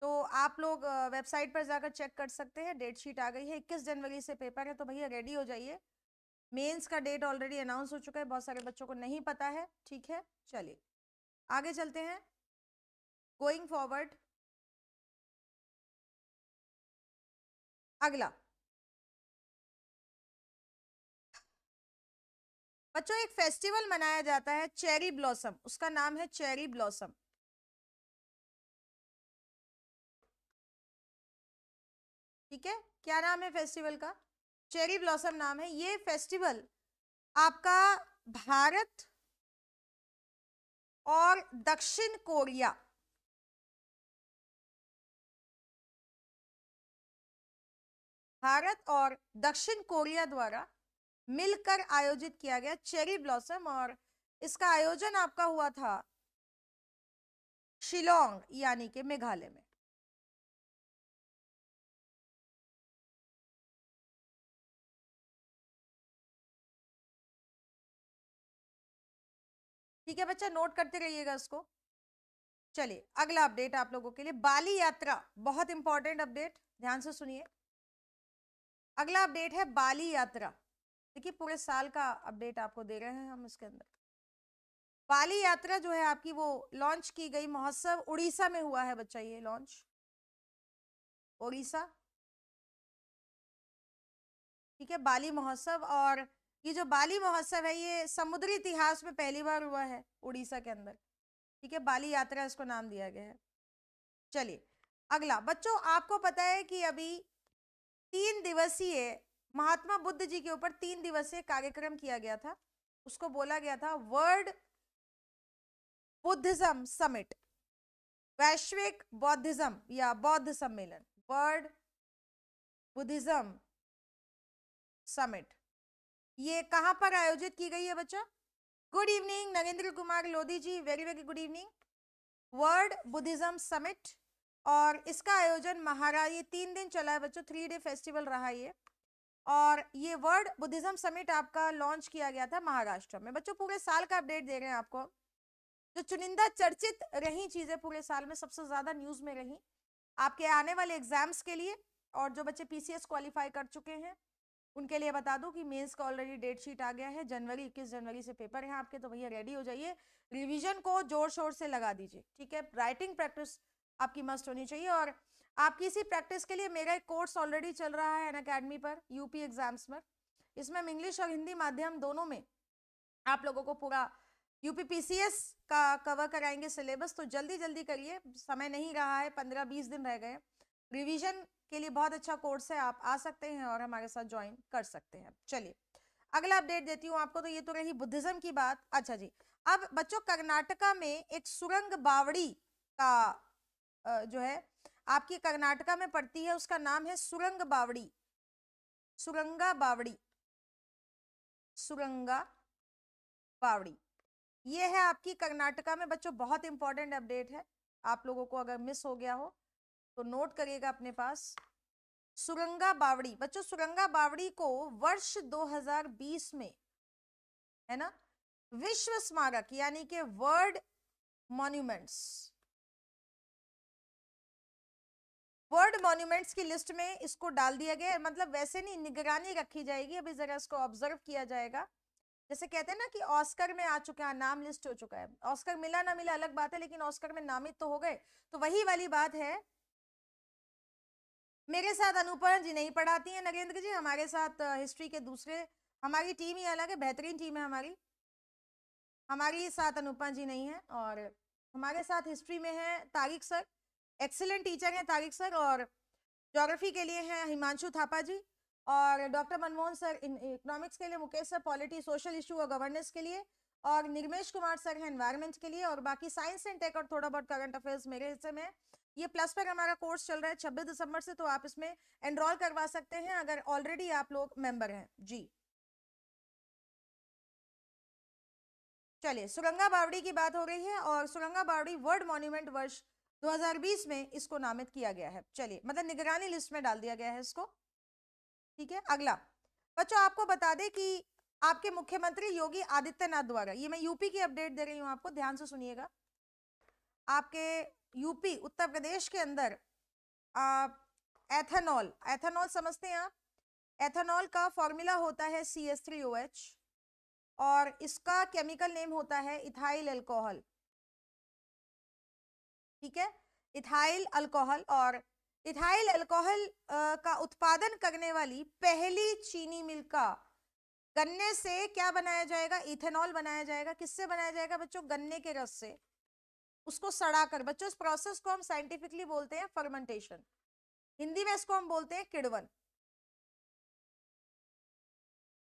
तो आप लोग वेबसाइट पर जाकर चेक कर सकते हैं डेट शीट आ गई है इक्कीस जनवरी से पेपर है तो भैया रेडी हो जाइए मेंस का डेट ऑलरेडी अनाउंस हो चुका है बहुत सारे बच्चों को नहीं पता है ठीक है चलिए आगे चलते हैं गोइंग फॉरवर्ड अगला बच्चों एक फेस्टिवल मनाया जाता है चेरी ब्लॉसम उसका नाम है चेरी ब्लॉसम ठीक है क्या नाम है फेस्टिवल का चेरी ब्लॉसम नाम है ये फेस्टिवल आपका भारत और दक्षिण कोरिया भारत और दक्षिण कोरिया द्वारा मिलकर आयोजित किया गया चेरी ब्लॉसम और इसका आयोजन आपका हुआ था शिलोंग यानी कि मेघालय में ठीक है बच्चा नोट करते रहिएगा इसको चलिए अगला अपडेट आप लोगों के लिए बाली यात्रा बहुत इंपॉर्टेंट अपडेट ध्यान से सुनिए अगला अपडेट है बाली यात्रा देखिए पूरे साल का अपडेट आपको दे रहे हैं हम इसके अंदर बाली यात्रा जो है आपकी वो लॉन्च की गई महोत्सव उड़ीसा में हुआ है बच्चा ये लॉन्च उड़ीसा ठीक है बाली महोत्सव और ये जो बाली महोत्सव है ये समुद्री इतिहास में पहली बार हुआ है उड़ीसा के अंदर ठीक है बाली यात्रा इसको नाम दिया गया है चलिए अगला बच्चों आपको पता है कि अभी तीन दिवसीय महात्मा बुद्ध जी के ऊपर तीन दिवसीय कार्यक्रम किया गया था उसको बोला गया था वर्ल्ड बुद्धिज्म समिट वैश्विक बौद्धिज्म या बौद्ध सम्मेलन वर्ल्ड बुद्धिज्म समिट ये कहाँ पर आयोजित की गई है बच्चा good evening Narendra Kumar Lodhi ji very very good evening world Buddhism summit और इसका आयोजन महाराज ये तीन दिन चला है बच्चों थ्री डे फेस्टिवल रहा ये और ये वर्ल्ड बुद्धिज्म समिट आपका लॉन्च किया गया था महाराष्ट्र में बच्चों पूरे साल का अपडेट दे रहे हैं आपको जो चुनिंदा चर्चित रही चीज़ें पूरे साल में सबसे ज़्यादा न्यूज़ में रही आपके आने वाले एग्जाम्स के लिए और जो बच्चे पीसीएस क्वालिफाई कर चुके हैं उनके लिए बता दूं कि मेंस का ऑलरेडी डेट शीट आ गया है जनवरी इक्कीस जनवरी से पेपर है आपके तो भैया रेडी हो जाइए रिवीजन को जोर शोर से लगा दीजिए ठीक है राइटिंग प्रैक्टिस आपकी मस्ट होनी चाहिए और आपकी इसी प्रैक्टिस के लिए मेरा एक कोर्स ऑलरेडी चल रहा है एन अकेडमी पर यूपी एग्जाम्स पर इसमें हम इंग्लिश और हिंदी माध्यम दोनों में आप लोगों को पूरा यूपी पीसीएस का कवर कराएंगे सिलेबस तो जल्दी जल्दी करिए समय नहीं रहा है पंद्रह बीस दिन रह गए रिविजन के लिए बहुत अच्छा कोर्स है आप आ सकते हैं और हमारे साथ ज्वाइन कर सकते हैं चलिए अगला अपडेट देती हूँ आपको तो ये तो रही बुद्धिज्म की बात अच्छा जी अब बच्चों कर्नाटका में एक सुरंग बावड़ी का जो है आपकी कर्नाटका में पड़ती है उसका नाम है सुरंग बावड़ी सुरंगा बावड़ी सुरंगा बावड़ी ये है आपकी कर्नाटका में बच्चों बहुत इंपॉर्टेंट अपडेट है आप लोगों को अगर मिस हो गया हो तो नोट करिएगा अपने पास सुरंगा बावड़ी बच्चों सुरंगा बावड़ी को वर्ष 2020 में है ना विश्व स्मारक यानी के वर्ल्ड मॉन्यूमेंट्स वर्ल्ड मॉन्यूमेंट्स की लिस्ट में इसको डाल दिया गया मतलब वैसे नहीं निगरानी रखी जाएगी अभी जरा इसको ऑब्जर्व किया जाएगा जैसे कहते हैं ना कि ऑस्कर में आ चुका है नाम लिस्ट हो चुका है ऑस्कर मिला ना मिला अलग बात है लेकिन ऑस्कर में नामित तो हो गए तो वही वाली बात है मेरे साथ अनुपर्ण जी नहीं पढ़ाती हैं नरेंद्र जी हमारे साथ हिस्ट्री के दूसरे हमारी टीम ही अलग है बेहतरीन टीम है हमारी हमारी साथ अनुपम जी नहीं है और हमारे साथ हिस्ट्री में है तारिक सर एक्सेलेंट टीचर हैं तारिक सर और जोग्राफी के लिए हैं हिमांशु थापा जी और डॉक्टर मनमोहन सर इकोनॉमिक्स के लिए Mukesh sir polity social issue और गवर्नेंस के लिए और निर्मेश कुमार सर हैं एनवायरमेंट के लिए और बाकी साइंस एंड टेक और थोड़ा बहुत करंट अफेयर्स मेरे हिस्से में ये प्लस पर हमारा कोर्स चल रहा है छब्बीस दिसंबर से तो आप इसमें एनरोल करवा सकते हैं अगर ऑलरेडी आप लोग मेंबर हैं जी चलिए सुरंगा बावड़ी की बात हो रही है और सुरंगा बावड़ी वर्ल्ड मॉन्यूमेंट वर्ष 2020 में इसको नामित किया गया है चलिए मतलब निगरानी लिस्ट में डाल दिया गया है इसको ठीक है अगला बच्चों आपको बता दें कि आपके मुख्यमंत्री योगी आदित्यनाथ द्वारा ये मैं यूपी की अपडेट दे रही हूँ आपको ध्यान से सुनिएगा आपके यूपी उत्तर प्रदेश के अंदर एथेनॉल एथेनॉल समझते हैं आप एथेनॉल का फॉर्मूला होता है C S three O H और इसका केमिकल नेम होता है इथाइल एल्कोहल ठीक है इथाइल अल्कोहल और इथाइल अल्कोहल का उत्पादन करने वाली पहली चीनी मिल का गन्ने से क्या बनाया जाएगा इथेनॉल बनाया जाएगा किससे बनाया जाएगा बच्चों गन्ने के रस से उसको सड़ा कर बच्चों इस प्रोसेस को हम साइंटिफिकली बोलते हैं फर्मेंटेशन हिंदी में इसको हम बोलते हैं किड़वन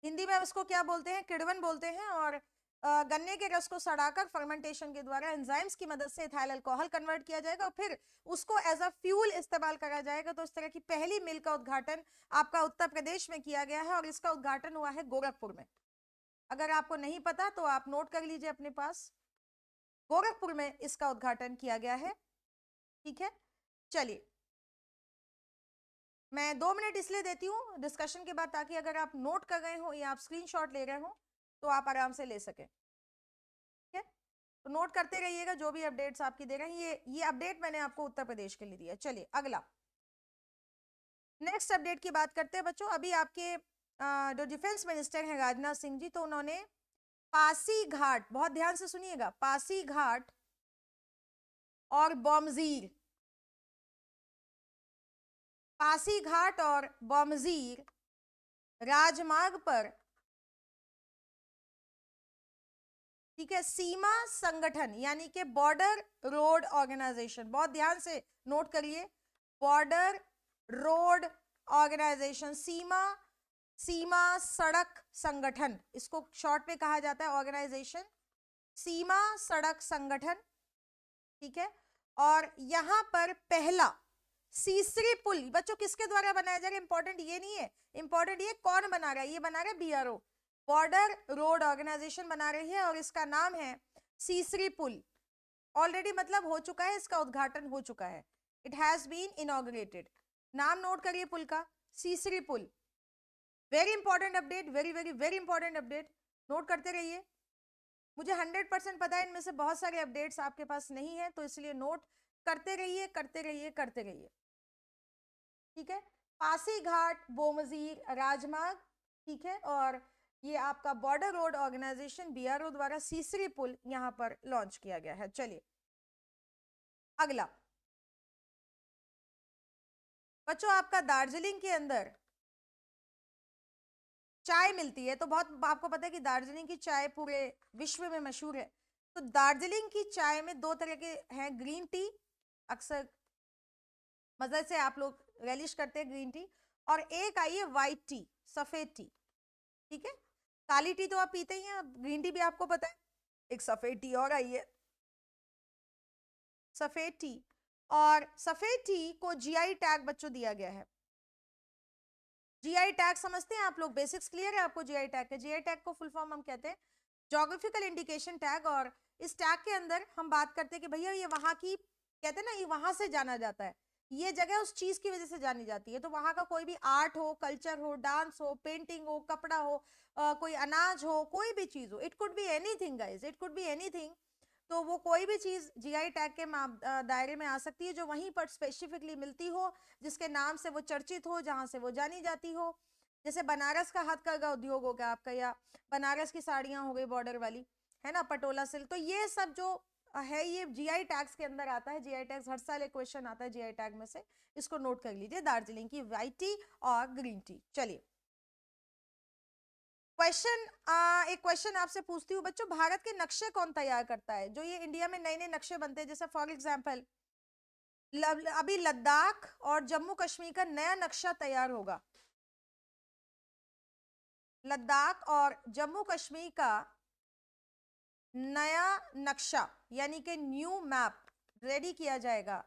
हिंदी में उसको क्या बोलते हैं किड़वन बोलते हैं और गन्ने के रस को सड़ाकर फर्मेंटेशन के द्वारा एंजाइम्स की मदद से इथाइल अल्कोहल कन्वर्ट किया जाएगा और फिर उसको एज अ फ्यूल इस्तेमाल करा जाएगा तो इस तरह की पहली मिल का उद्घाटन आपका उत्तर प्रदेश में किया गया है और इसका उद्घाटन हुआ है गोरखपुर में अगर आपको नहीं पता तो आप नोट कर लीजिए अपने पास गोरखपुर में इसका उद्घाटन किया गया है ठीक है चलिए मैं दो मिनट इसलिए देती हूँ डिस्कशन के बाद ताकि अगर आप नोट कर गए हो या आप स्क्रीनशॉट ले रहे हो तो आप आराम से ले सकें ठीक है तो नोट करते रहिएगा जो भी अपडेट्स आपकी दे रहे हैं ये ये अपडेट मैंने आपको उत्तर प्रदेश के लिए दिया चलिए अगला नेक्स्ट अपडेट की बात करते हैं बच्चों अभी आपके जो डिफेंस मिनिस्टर हैं राजनाथ सिंह जी तो उन्होंने पासी घाट बहुत ध्यान से सुनिएगा पासी घाट और बॉमजीर पासी घाट और बॉमजीर राजमार्ग पर ठीक है सीमा संगठन यानी कि बॉर्डर रोड ऑर्गेनाइजेशन बहुत ध्यान से नोट करिए बॉर्डर रोड ऑर्गेनाइजेशन सीमा सीमा सड़क संगठन इसको शॉर्ट में कहा जाता है ऑर्गेनाइजेशन सीमा सड़क संगठन ठीक है और यहाँ पर पहला सीसरी पुल बच्चों किसके द्वारा बनाया जाएगा इंपॉर्टेंट ये नहीं है इंपॉर्टेंट ये कौन बना रहा है ये बना रहा है बी बॉर्डर रोड ऑर्गेनाइजेशन बना रही है और इसका नाम है सीसरी पुल ऑलरेडी मतलब हो चुका है इसका उद्घाटन हो चुका है इट हैज बीन इनोग्रेटेड नाम नोट करिए पुल का सीसरी पुल very important update very very very important update note करते रहिए मुझे हंड्रेड परसेंट पता है इनमें से बहुत सारे अपडेट्स आपके पास नहीं है तो इसलिए नोट करते रहिए करते रहिए करते रहिए ठीक है पासी घाट बोमजीर राजमार्ग ठीक है और ये आपका बॉर्डर रोड ऑर्गेनाइजेशन बीआरओ द्वारा सीसरी पुल यहाँ पर लॉन्च किया गया है चलिए अगला बच्चों आपका दार्जिलिंग के अंदर चाय मिलती है तो बहुत आपको पता है कि दार्जिलिंग की चाय पूरे विश्व में मशहूर है तो दार्जिलिंग की चाय में दो तरह के हैं ग्रीन टी अक्सर मज़े से आप लोग रेलिश करते हैं ग्रीन टी और एक आई है वाइट टी सफ़ेद टी ठीक है काली टी तो आप पीते ही हैं ग्रीन टी भी आपको पता है एक सफ़ेद टी और आई है सफ़ेद टी और सफ़ेद टी को जीआई टैग बच्चों दिया गया है जीआई टैग समझते हैं आप लोग बेसिक्स क्लियर है आपको जीआई टैग है जीआई टैग को फुल फॉर्म हम कहते हैं जोग्राफिकल इंडिकेशन टैग और इस टैग के अंदर हम बात करते हैं कि भैया ये वहां की कहते हैं ना ये वहां से जाना जाता है ये जगह उस चीज की वजह से जानी जाती है तो वहां का कोई भी आर्ट हो कल्चर हो डांस हो पेंटिंग हो कपड़ा हो आ, कोई अनाज हो कोई भी चीज हो it could be anything guys it could be anything तो वो कोई भी चीज जीआई टैग के दायरे में आ सकती है जो वहीं पर स्पेसिफिकली मिलती हो जिसके नाम से वो चर्चित हो जहाँ से वो जानी जाती हो जैसे बनारस का हाथ का उद्योग हो गया आपका या बनारस की साड़ियाँ हो गई बॉर्डर वाली है ना पटोला सिल्क तो ये सब जो है ये जीआई टैग्स के अंदर आता है जीआई टैग्स हर साल एक क्वेश्चन आता है जीआई टैग में से इसको नोट कर लीजिए दार्जिलिंग की वाइट टी और ग्रीन टी चलिए क्वेश्चन एक क्वेश्चन आपसे पूछती हूँ बच्चों भारत के नक्शे कौन तैयार करता है जो ये इंडिया में नए नए नक्शे बनते हैं जैसे फॉर एग्जाम्पल अभी लद्दाख और जम्मू कश्मीर का नया नक्शा तैयार होगा लद्दाख और जम्मू कश्मीर का नया नक्शा यानी कि न्यू मैप रेडी किया जाएगा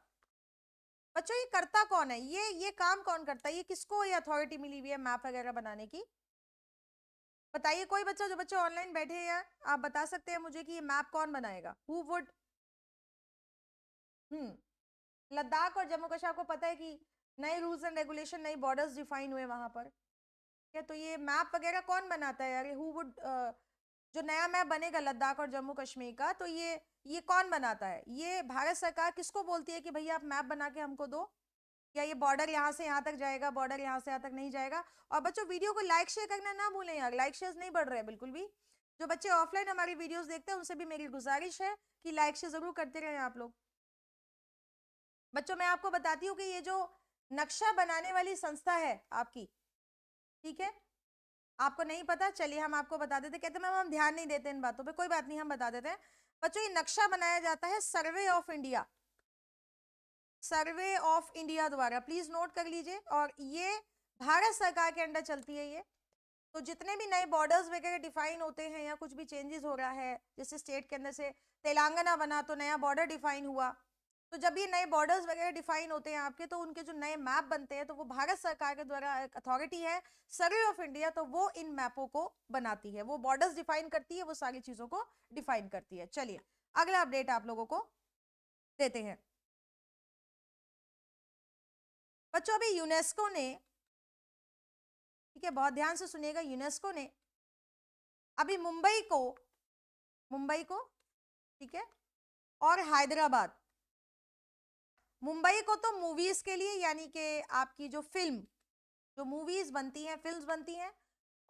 बच्चों ये करता कौन है ये ये काम कौन करता है ये किसको ये अथॉरिटी मिली हुई है मैप वगैरह बनाने की बताइए कोई बच्चा जो बच्चे ऑनलाइन बैठे हैं आप बता सकते हैं मुझे कि ये मैप कौन बनाएगा हु वुड हम्म लद्दाख और जम्मू कश्मीर को पता है कि नए रूल्स एंड रेगुलेशन नई बॉर्डर्स डिफाइन हुए वहां पर क्या तो ये मैप वगैरह कौन बनाता है यार हु वुड जो नया मैप बनेगा लद्दाख और जम्मू कश्मीर का तो ये ये कौन बनाता है ये भारत सरकार किसको बोलती है कि भैया आप मैप बना के हमको दो या ये बॉर्डर यहाँ से यहाँ तक जाएगा बॉर्डर यहाँ से यहाँ तक नहीं जाएगा और बच्चों वीडियो को लाइक शेयर करना ना भूलें यार लाइक शेयर नहीं बढ़ रहे बिल्कुल भी जो बच्चे ऑफलाइन हमारी वीडियोस देखते हैं उनसे भी मेरी गुजारिश है कि लाइक शेयर जरूर करते रहे आप लोग बच्चों मैं आपको बताती हूँ कि ये जो नक्शा बनाने वाली संस्था है आपकी ठीक है आपको नहीं पता चलिए हम आपको बता देते कहते मैम हम ध्यान नहीं देते इन बातों पे कोई बात नहीं हम बता देते हैं बच्चों ये नक्शा बनाया जाता है survey of India survey of India द्वारा प्लीज नोट कर लीजिए और ये भारत सरकार के अंडर चलती है ये तो जितने भी नए बॉर्डर्स वगैरह डिफाइन होते हैं या कुछ भी चेंजेस हो रहा है जैसे स्टेट के अंदर से तेलंगाना बना तो नया बॉर्डर डिफाइन हुआ तो जब ये नए बॉर्डर्स वगैरह डिफाइन होते हैं आपके तो उनके जो नए मैप बनते हैं तो वो भारत सरकार के द्वारा एक अथॉरिटी है सर्वे ऑफ इंडिया तो वो इन मैपों को बनाती है वो बॉर्डर्स डिफाइन करती है वो सारी चीजों को डिफाइन करती है चलिए अगला अपडेट आप लोगों को देते हैं बच्चों अभी यूनेस्को ने ठीक है बहुत ध्यान से सुनिएगा यूनेस्को ने अभी मुंबई को मुंबई को ठीक है और हैदराबाद मुंबई को तो मूवीज के लिए यानी कि आपकी जो फिल्म जो मूवीज बनती हैं फिल्म्स बनती हैं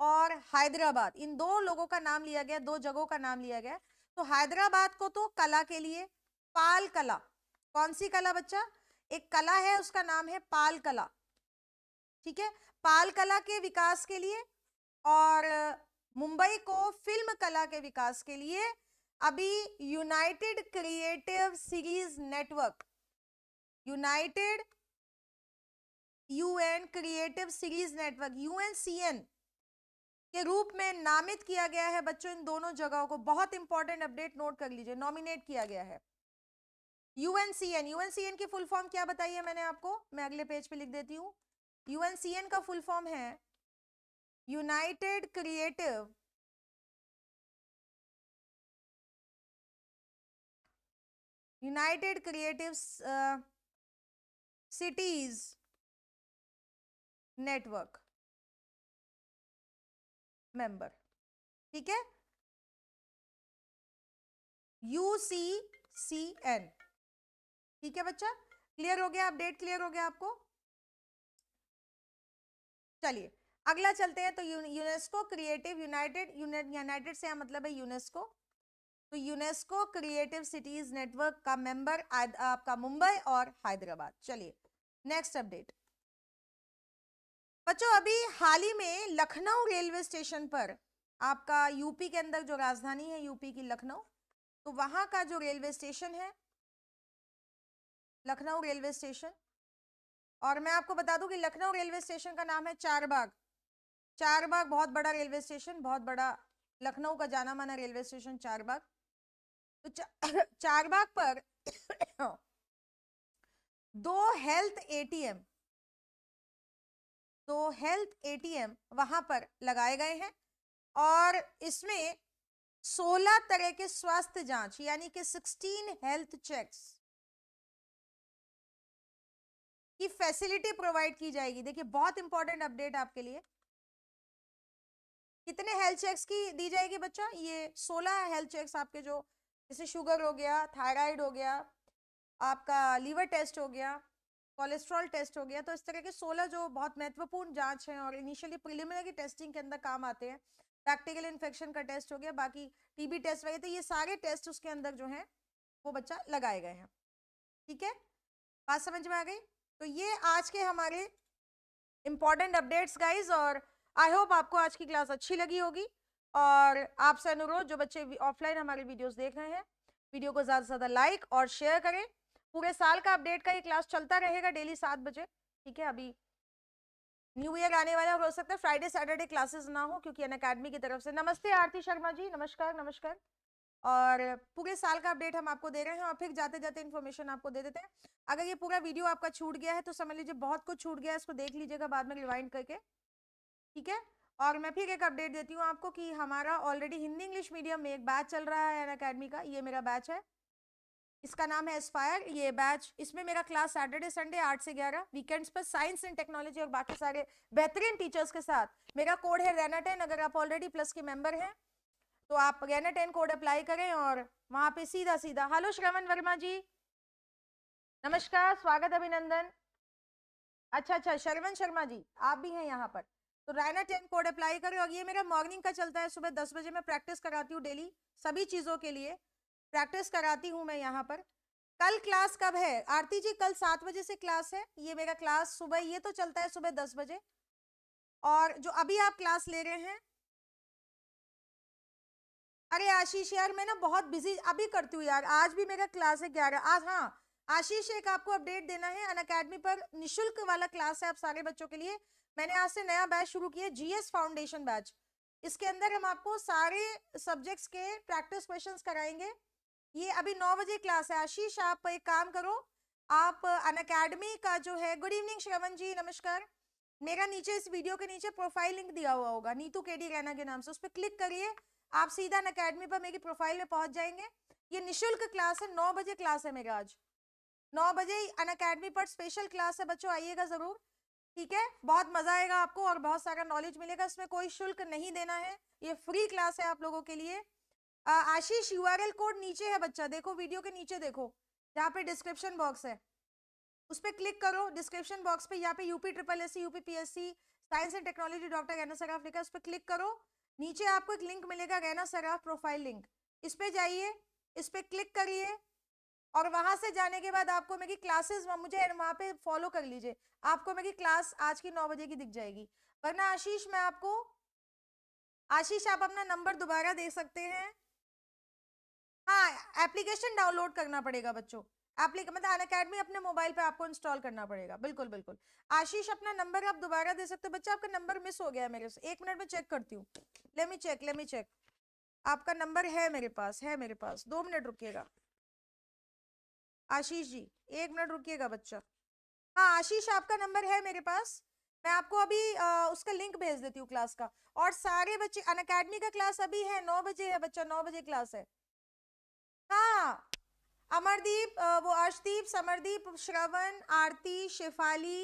और हैदराबाद इन दो लोगों का नाम लिया गया दो जगहों का नाम लिया गया तो हैदराबाद को तो कला के लिए पाल कला कौन सी कला बच्चा एक कला है उसका नाम है पाल कला ठीक है पाल कला के विकास के लिए और मुंबई को फिल्म कला के विकास के लिए अभी united creative series network united UN creative series network UNCN के रूप में नामित किया गया है बच्चों इन दोनों जगहों को बहुत इंपॉर्टेंट अपडेट नोट कर लीजिए नॉमिनेट किया गया है यूएनसीएन यूएनसीएन की फुल फॉर्म क्या बताई है मैंने आपको मैं अगले पेज पे लिख देती हूँ यूएनसीएन का फुल फॉर्म है united creative united creative cities network member ठीक है यू सी सी एन ठीक है बच्चा क्लियर हो गया अपडेट क्लियर हो गया आपको चलिए अगला चलते हैं तो यूनेस्को क्रिएटिव यूनाइटेड यूनाइटेड से मतलब है यूनेस्को तो यूनेस्को क्रिएटिव सिटीज नेटवर्क का मेंबर आपका मुंबई और हैदराबाद चलिए नेक्स्ट अपडेट बच्चों अभी हाल ही में लखनऊ रेलवे स्टेशन पर आपका यूपी के अंदर जो राजधानी है यूपी की लखनऊ तो वहाँ का जो रेलवे स्टेशन है लखनऊ रेलवे स्टेशन और मैं आपको बता दूं कि लखनऊ रेलवे स्टेशन का नाम है चारबाग चारबाग बहुत बड़ा रेलवे स्टेशन बहुत बड़ा लखनऊ का जाना माना रेलवे स्टेशन चारबाग तो चा, [COUGHS] चारबाग पर दो हेल्थ एटीएम दो हेल्थ एटीएम वहां पर लगाए गए हैं और इसमें 16 तरह के स्वास्थ्य जांच यानी कि 16 हेल्थ चेक्स की फैसिलिटी प्रोवाइड की जाएगी देखिए बहुत इंपॉर्टेंट अपडेट आपके लिए कितने हेल्थ चेक्स की दी जाएगी बच्चा ये 16 हेल्थ चेक्स आपके जो जैसे शुगर हो गया थायराइड हो गया आपका लीवर टेस्ट हो गया कोलेस्ट्रॉल टेस्ट हो गया तो इस तरह के 16 जो बहुत महत्वपूर्ण जांच हैं और इनिशियली प्रिलिमिनरी टेस्टिंग के अंदर काम आते हैं बैक्टीरियल इन्फेक्शन का टेस्ट हो गया बाकी टीबी टेस्ट वगैरह तो ये सारे टेस्ट उसके अंदर जो हैं वो बच्चा लगाए गए हैं ठीक है बात समझ में आ गई तो ये आज के हमारे इम्पॉर्टेंट अपडेट्स गाइज और आई होप आपको आज की क्लास अच्छी लगी होगी और आपसे अनुरोध जो बच्चे ऑफलाइन हमारे वीडियोज़ देख रहे हैं वीडियो को ज़्यादा से ज़्यादा लाइक और शेयर करें पूरे साल का अपडेट का ये क्लास चलता रहेगा डेली सात बजे ठीक है अभी न्यू ईयर आने वाला हो सकता है फ्राइडे सैटरडे क्लासेस ना हो क्योंकि अन अकेडमी की तरफ से नमस्ते आरती शर्मा जी नमस्कार नमस्कार और पूरे साल का अपडेट हम आपको दे रहे हैं और फिर जाते जाते इन्फॉर्मेशन आपको दे देते हैं अगर ये पूरा वीडियो आपका छूट गया है तो समझ लीजिए बहुत कुछ छूट गया है इसको देख लीजिएगा बाद में रिवाइंड करके ठीक है और मैं फिर एक अपडेट देती हूँ आपको कि हमारा ऑलरेडी हिंदी इंग्लिश मीडियम में एक बैच चल रहा है अन अकेडमी का ये मेरा बैच है इसका नाम है एस्पायर ये बैच इसमें मेरा क्लास सैटरडे संडे आठ से ग्यारह वीकेंड्स पर साइंस एंड टेक्नोलॉजी और बाकी सारे बेहतरीन टीचर्स के साथ मेरा कोड है रेना टेन अगर आप ऑलरेडी प्लस के मेंबर हैं तो आप रैना टेन कोड अप्लाई करें और वहाँ पे सीधा सीधा हेलो श्रवण वर्मा जी नमस्कार स्वागत अभिनंदन अच्छा अच्छा श्रवण शर्मा जी आप भी हैं यहाँ पर तो रैना टेन कोड अप्लाई करें और ये मेरा मॉर्निंग का चलता है सुबह दस बजे मैं प्रैक्टिस कराती हूँ डेली सभी चीज़ों के लिए प्रैक्टिस कराती हूँ मैं यहाँ पर कल क्लास कब है आरती जी कल सात बजे से क्लास है ये मेरा क्लास सुबह ये तो चलता है सुबह दस बजे और जो अभी आप क्लास ले रहे हैं अरे आशीष यार मैं ना बहुत बिजी अभी करती हूँ यार आज भी मेरा क्लास है ग्यारह आज हाँ आशीष एक आपको अपडेट देना है अन अकेडमी पर निशुल्क वाला क्लास है आप सारे बच्चों के लिए मैंने आज से नया बैच शुरू किया जीएस फाउंडेशन बैच इसके अंदर हम आपको सारे सब्जेक्ट्स के प्रैक्टिस क्वेश्चंस कराएंगे ये अभी नौ बजे क्लास है आशीष आप एक काम करो आप अन अकेडमी का जो है गुड इवनिंग श्रवण जी नमस्कार मेरा नीचे इस वीडियो के नीचे प्रोफाइल लिंक दिया हुआ होगा नीतू केडी रैना के नाम से उस पर क्लिक करिए आप सीधा अन अकेडमी पर मेरी प्रोफाइल में पहुंच जाएंगे ये निःशुल्क क्लास है नौ बजे क्लास है मेरा आज नौ बजे अन अकेडमी पर स्पेशल क्लास है बच्चों आइएगा ज़रूर ठीक है बहुत मज़ा आएगा आपको और बहुत सारा नॉलेज मिलेगा इसमें कोई शुल्क नहीं देना है ये फ्री क्लास है आप लोगों के लिए आशीष यू कोड नीचे है बच्चा देखो वीडियो के नीचे देखो जहाँ पे डिस्क्रिप्शन बॉक्स है उस पर क्लिक करो डिस्क्रिप्शन बॉक्स पे यहाँ पे UP triple S C UP P S C science and technology doctor Gaina Saraf लिखा उस पर क्लिक करो नीचे आपको एक लिंक मिलेगा गैना सराफ प्रोफाइल लिंक इस पर जाइए इस पर क्लिक करिए और वहां से जाने के बाद आपको मेरी क्लासेस मुझे वहाँ पे फॉलो कर लीजिए आपको मेरी क्लास आज की नौ बजे की दिख जाएगी वरना आशीष मैं आपको आशीष आप अपना नंबर दोबारा दे सकते हैं हाँ एप्लीकेशन डाउनलोड करना पड़ेगा बच्चों एप्लीक मतलब अन अकेडमी अपने मोबाइल पे आपको इंस्टॉल करना पड़ेगा बिल्कुल बिल्कुल आशीष अपना नंबर आप दोबारा दे सकते हो बच्चा आपका नंबर मिस हो गया है मेरे से एक मिनट में चेक करती हूँ lemme me check lemme check आपका नंबर है मेरे पास है मेरे पास दो मिनट रुकिएगा आशीष जी एक मिनट रुकिएगा बच्चा हाँ आशीष आपका नंबर है मेरे पास मैं आपको अभी आ, उसका लिंक भेज देती हूँ क्लास का और सारे बच्चे अन का क्लास अभी है नौ बजे है बच्चा नौ बजे क्लास है हाँ अमरदीप वो अर्शदीप समरदीप श्रवण आरती शेफाली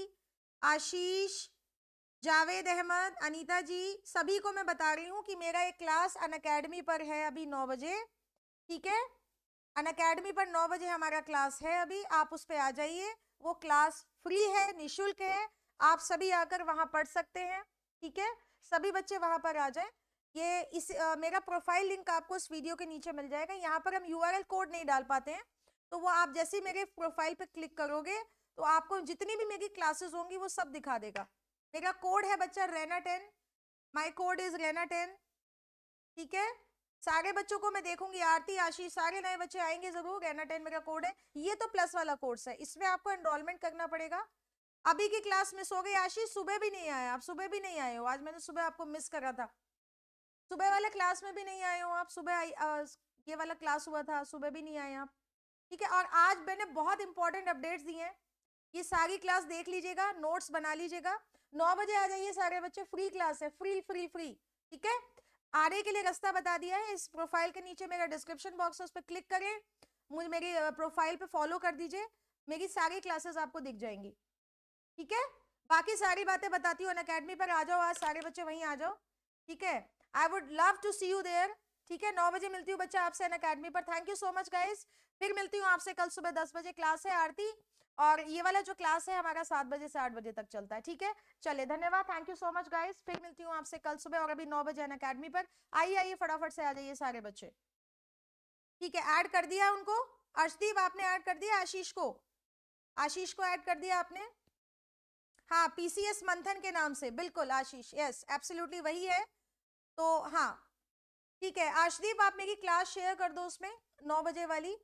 आशीष जावेद अहमद अनीता जी सभी को मैं बता रही हूँ कि मेरा एक क्लास अन अकेडमी पर है अभी नौ बजे ठीक है अन अकेडमी पर नौ बजे हमारा क्लास है अभी आप उस पर आ जाइए वो क्लास फ्री है निशुल्क है आप सभी आकर वहाँ पढ़ सकते हैं ठीक है सभी बच्चे वहाँ पर आ जाएं ये इस आ, मेरा प्रोफाइल लिंक आपको इस वीडियो के नीचे मिल जाएगा यहाँ पर हम यू कोड नहीं डाल पाते हैं तो वो आप जैसे ही मेरे प्रोफाइल पर क्लिक करोगे तो आपको जितनी भी मेरी क्लासेस होंगी वो सब दिखा देगा मेरा कोड है बच्चा Raina ten my code is Raina ten ठीक है सारे बच्चों को मैं देखूंगी आरती आशीष सारे नए बच्चे आएंगे जरूर एना टेन मेरा कोड है ये तो प्लस वाला कोर्स है इसमें आपको एनरोलमेंट करना पड़ेगा अभी की क्लास मिस हो गई आशीष सुबह भी नहीं आया आप सुबह भी नहीं आए हो आज मैंने सुबह आपको मिस करा था सुबह वाला क्लास में भी नहीं आए हो आप सुबह आई ये वाला क्लास हुआ था सुबह भी नहीं आए आप ठीक है और आज मैंने बहुत इंपॉर्टेंट अपडेट्स दिए हैं ये सारी क्लास देख लीजिएगा नोट्स बना लीजिएगा नौ बजे आ जाइए सारे बच्चे फ्री क्लास है फ्री फ्री फ्री ठीक है आने के लिए रास्ता बता दिया है इस प्रोफाइल के नीचे मेरा डिस्क्रिप्शन बॉक्स है उस पर क्लिक करें मुझे मेरी प्रोफाइल पे फॉलो कर दीजिए मेरी सारी क्लासेस आपको दिख जाएंगी ठीक है बाकी सारी बातें बताती हूँ अन अकेडमी पर आ जाओ आज सारे बच्चे वहीं आ जाओ ठीक है I would love to see you there ठीक है नौ बजे मिलती हूँ बच्चा आपसे अन अकेडमी पर thank you so much guys फिर मिलती हूँ आपसे कल सुबह दस बजे क्लास है आरती और ये वाला जो क्लास है हमारा सात बजे से आठ बजे तक चलता है ठीक है चले धन्यवाद thank you so much guys फिर मिलती हूँ आपसे कल सुबह और अभी नौ बजे अन अकेडमी पर आइए आइए फटाफट से आ जाइए सारे बच्चे ठीक है ऐड कर दिया उनको अर्शदीप आपने ऐड कर दिया आशीष को आशीष को ऐड कर दिया आपने हाँ पीसीएस मंथन के नाम से बिल्कुल आशीष यस एब्सोल्युटली वही है तो हाँ ठीक है आशदीप आप मेरी क्लास शेयर कर दो उसमें नौ बजे वाली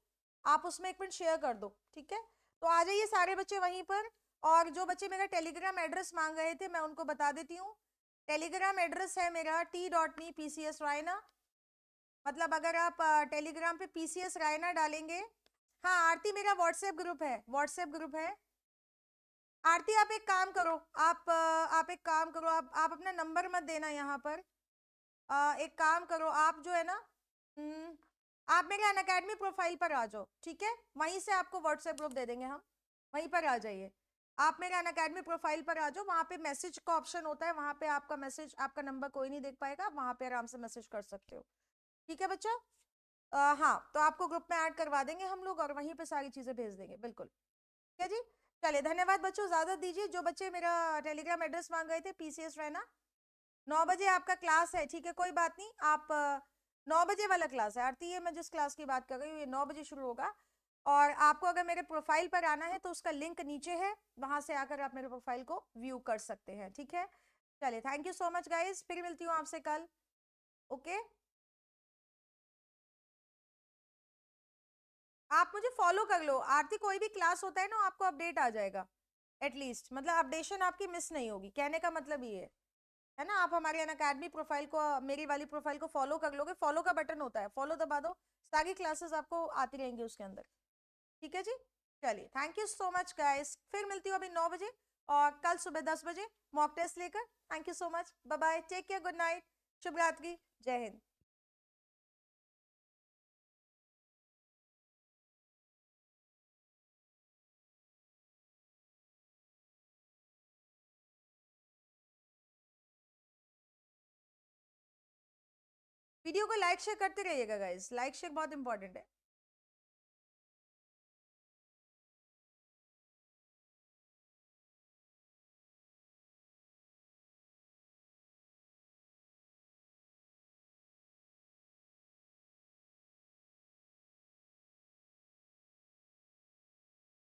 आप उसमें एक मिनट शेयर कर दो ठीक है तो आ जाइए सारे बच्चे वहीं पर और जो बच्चे मेरा टेलीग्राम एड्रेस मांग रहे थे मैं उनको बता देती हूँ टेलीग्राम एड्रेस है मेरा T dot me P C S Raina मतलब अगर आप टेलीग्राम पे पी सी एस रायना डालेंगे हाँ आरती मेरा व्हाट्सएप ग्रुप है व्हाट्सएप ग्रुप है आरती आप एक काम करो आप आप एक काम करो आप आप अपना नंबर मत देना यहाँ पर एक काम करो आप जो है ना हम्म, आप मेरे अन अकेडमी प्रोफाइल पर आ जाओ ठीक है वहीं से आपको व्हाट्सएप ग्रुप दे देंगे हम वहीं पर आ जाइए आप मेरे अन अकेडमी प्रोफाइल पर आ जाओ वहाँ पे मैसेज का ऑप्शन होता है वहाँ पे आपका मैसेज आपका नंबर कोई नहीं देख पाएगा आप वहाँ पे आराम से मैसेज कर सकते हो ठीक है बच्चा आ, हाँ तो आपको ग्रुप में ऐड करवा देंगे हम लोग और वहीं पे सारी चीज़ें भेज देंगे बिल्कुल ठीक है जी चलिए धन्यवाद बच्चों इजाजत दीजिए जो बच्चे मेरा टेलीग्राम एड्रेस मांग गए थे पी सी एस रहना नौ बजे आपका क्लास है ठीक है कोई बात नहीं आप नौ बजे वाला क्लास है आरती ये मैं जिस क्लास की बात कर रही हूँ ये नौ बजे शुरू होगा और आपको अगर मेरे प्रोफाइल पर आना है तो उसका लिंक नीचे है वहां से आकर आप मेरे प्रोफाइल को व्यू कर सकते हैं ठीक है चलिए thank you so much guys फिर मिलती हूँ आपसे कल ओके आप मुझे फॉलो कर लो आरती कोई भी क्लास होता है ना आपको अपडेट आ जाएगा एटलीस्ट मतलब अपडेशन आपकी मिस नहीं होगी कहने का मतलब ये है है ना आप हमारे अन अकेडमी प्रोफाइल को मेरी वाली प्रोफाइल को फॉलो कर लोगे फॉलो का बटन होता है फॉलो दबा दो सारी क्लासेस आपको आती रहेंगी उसके अंदर ठीक है जी चलिए thank you so much guys फिर मिलती हूँ अभी नौ बजे और कल सुबह दस बजे मॉक टेस्ट लेकर thank you so much bye bye take care good night शुभ रात्रि जय हिंद वीडियो को लाइक शेयर करते रहिएगा गाइज लाइक शेयर बहुत इंपॉर्टेंट है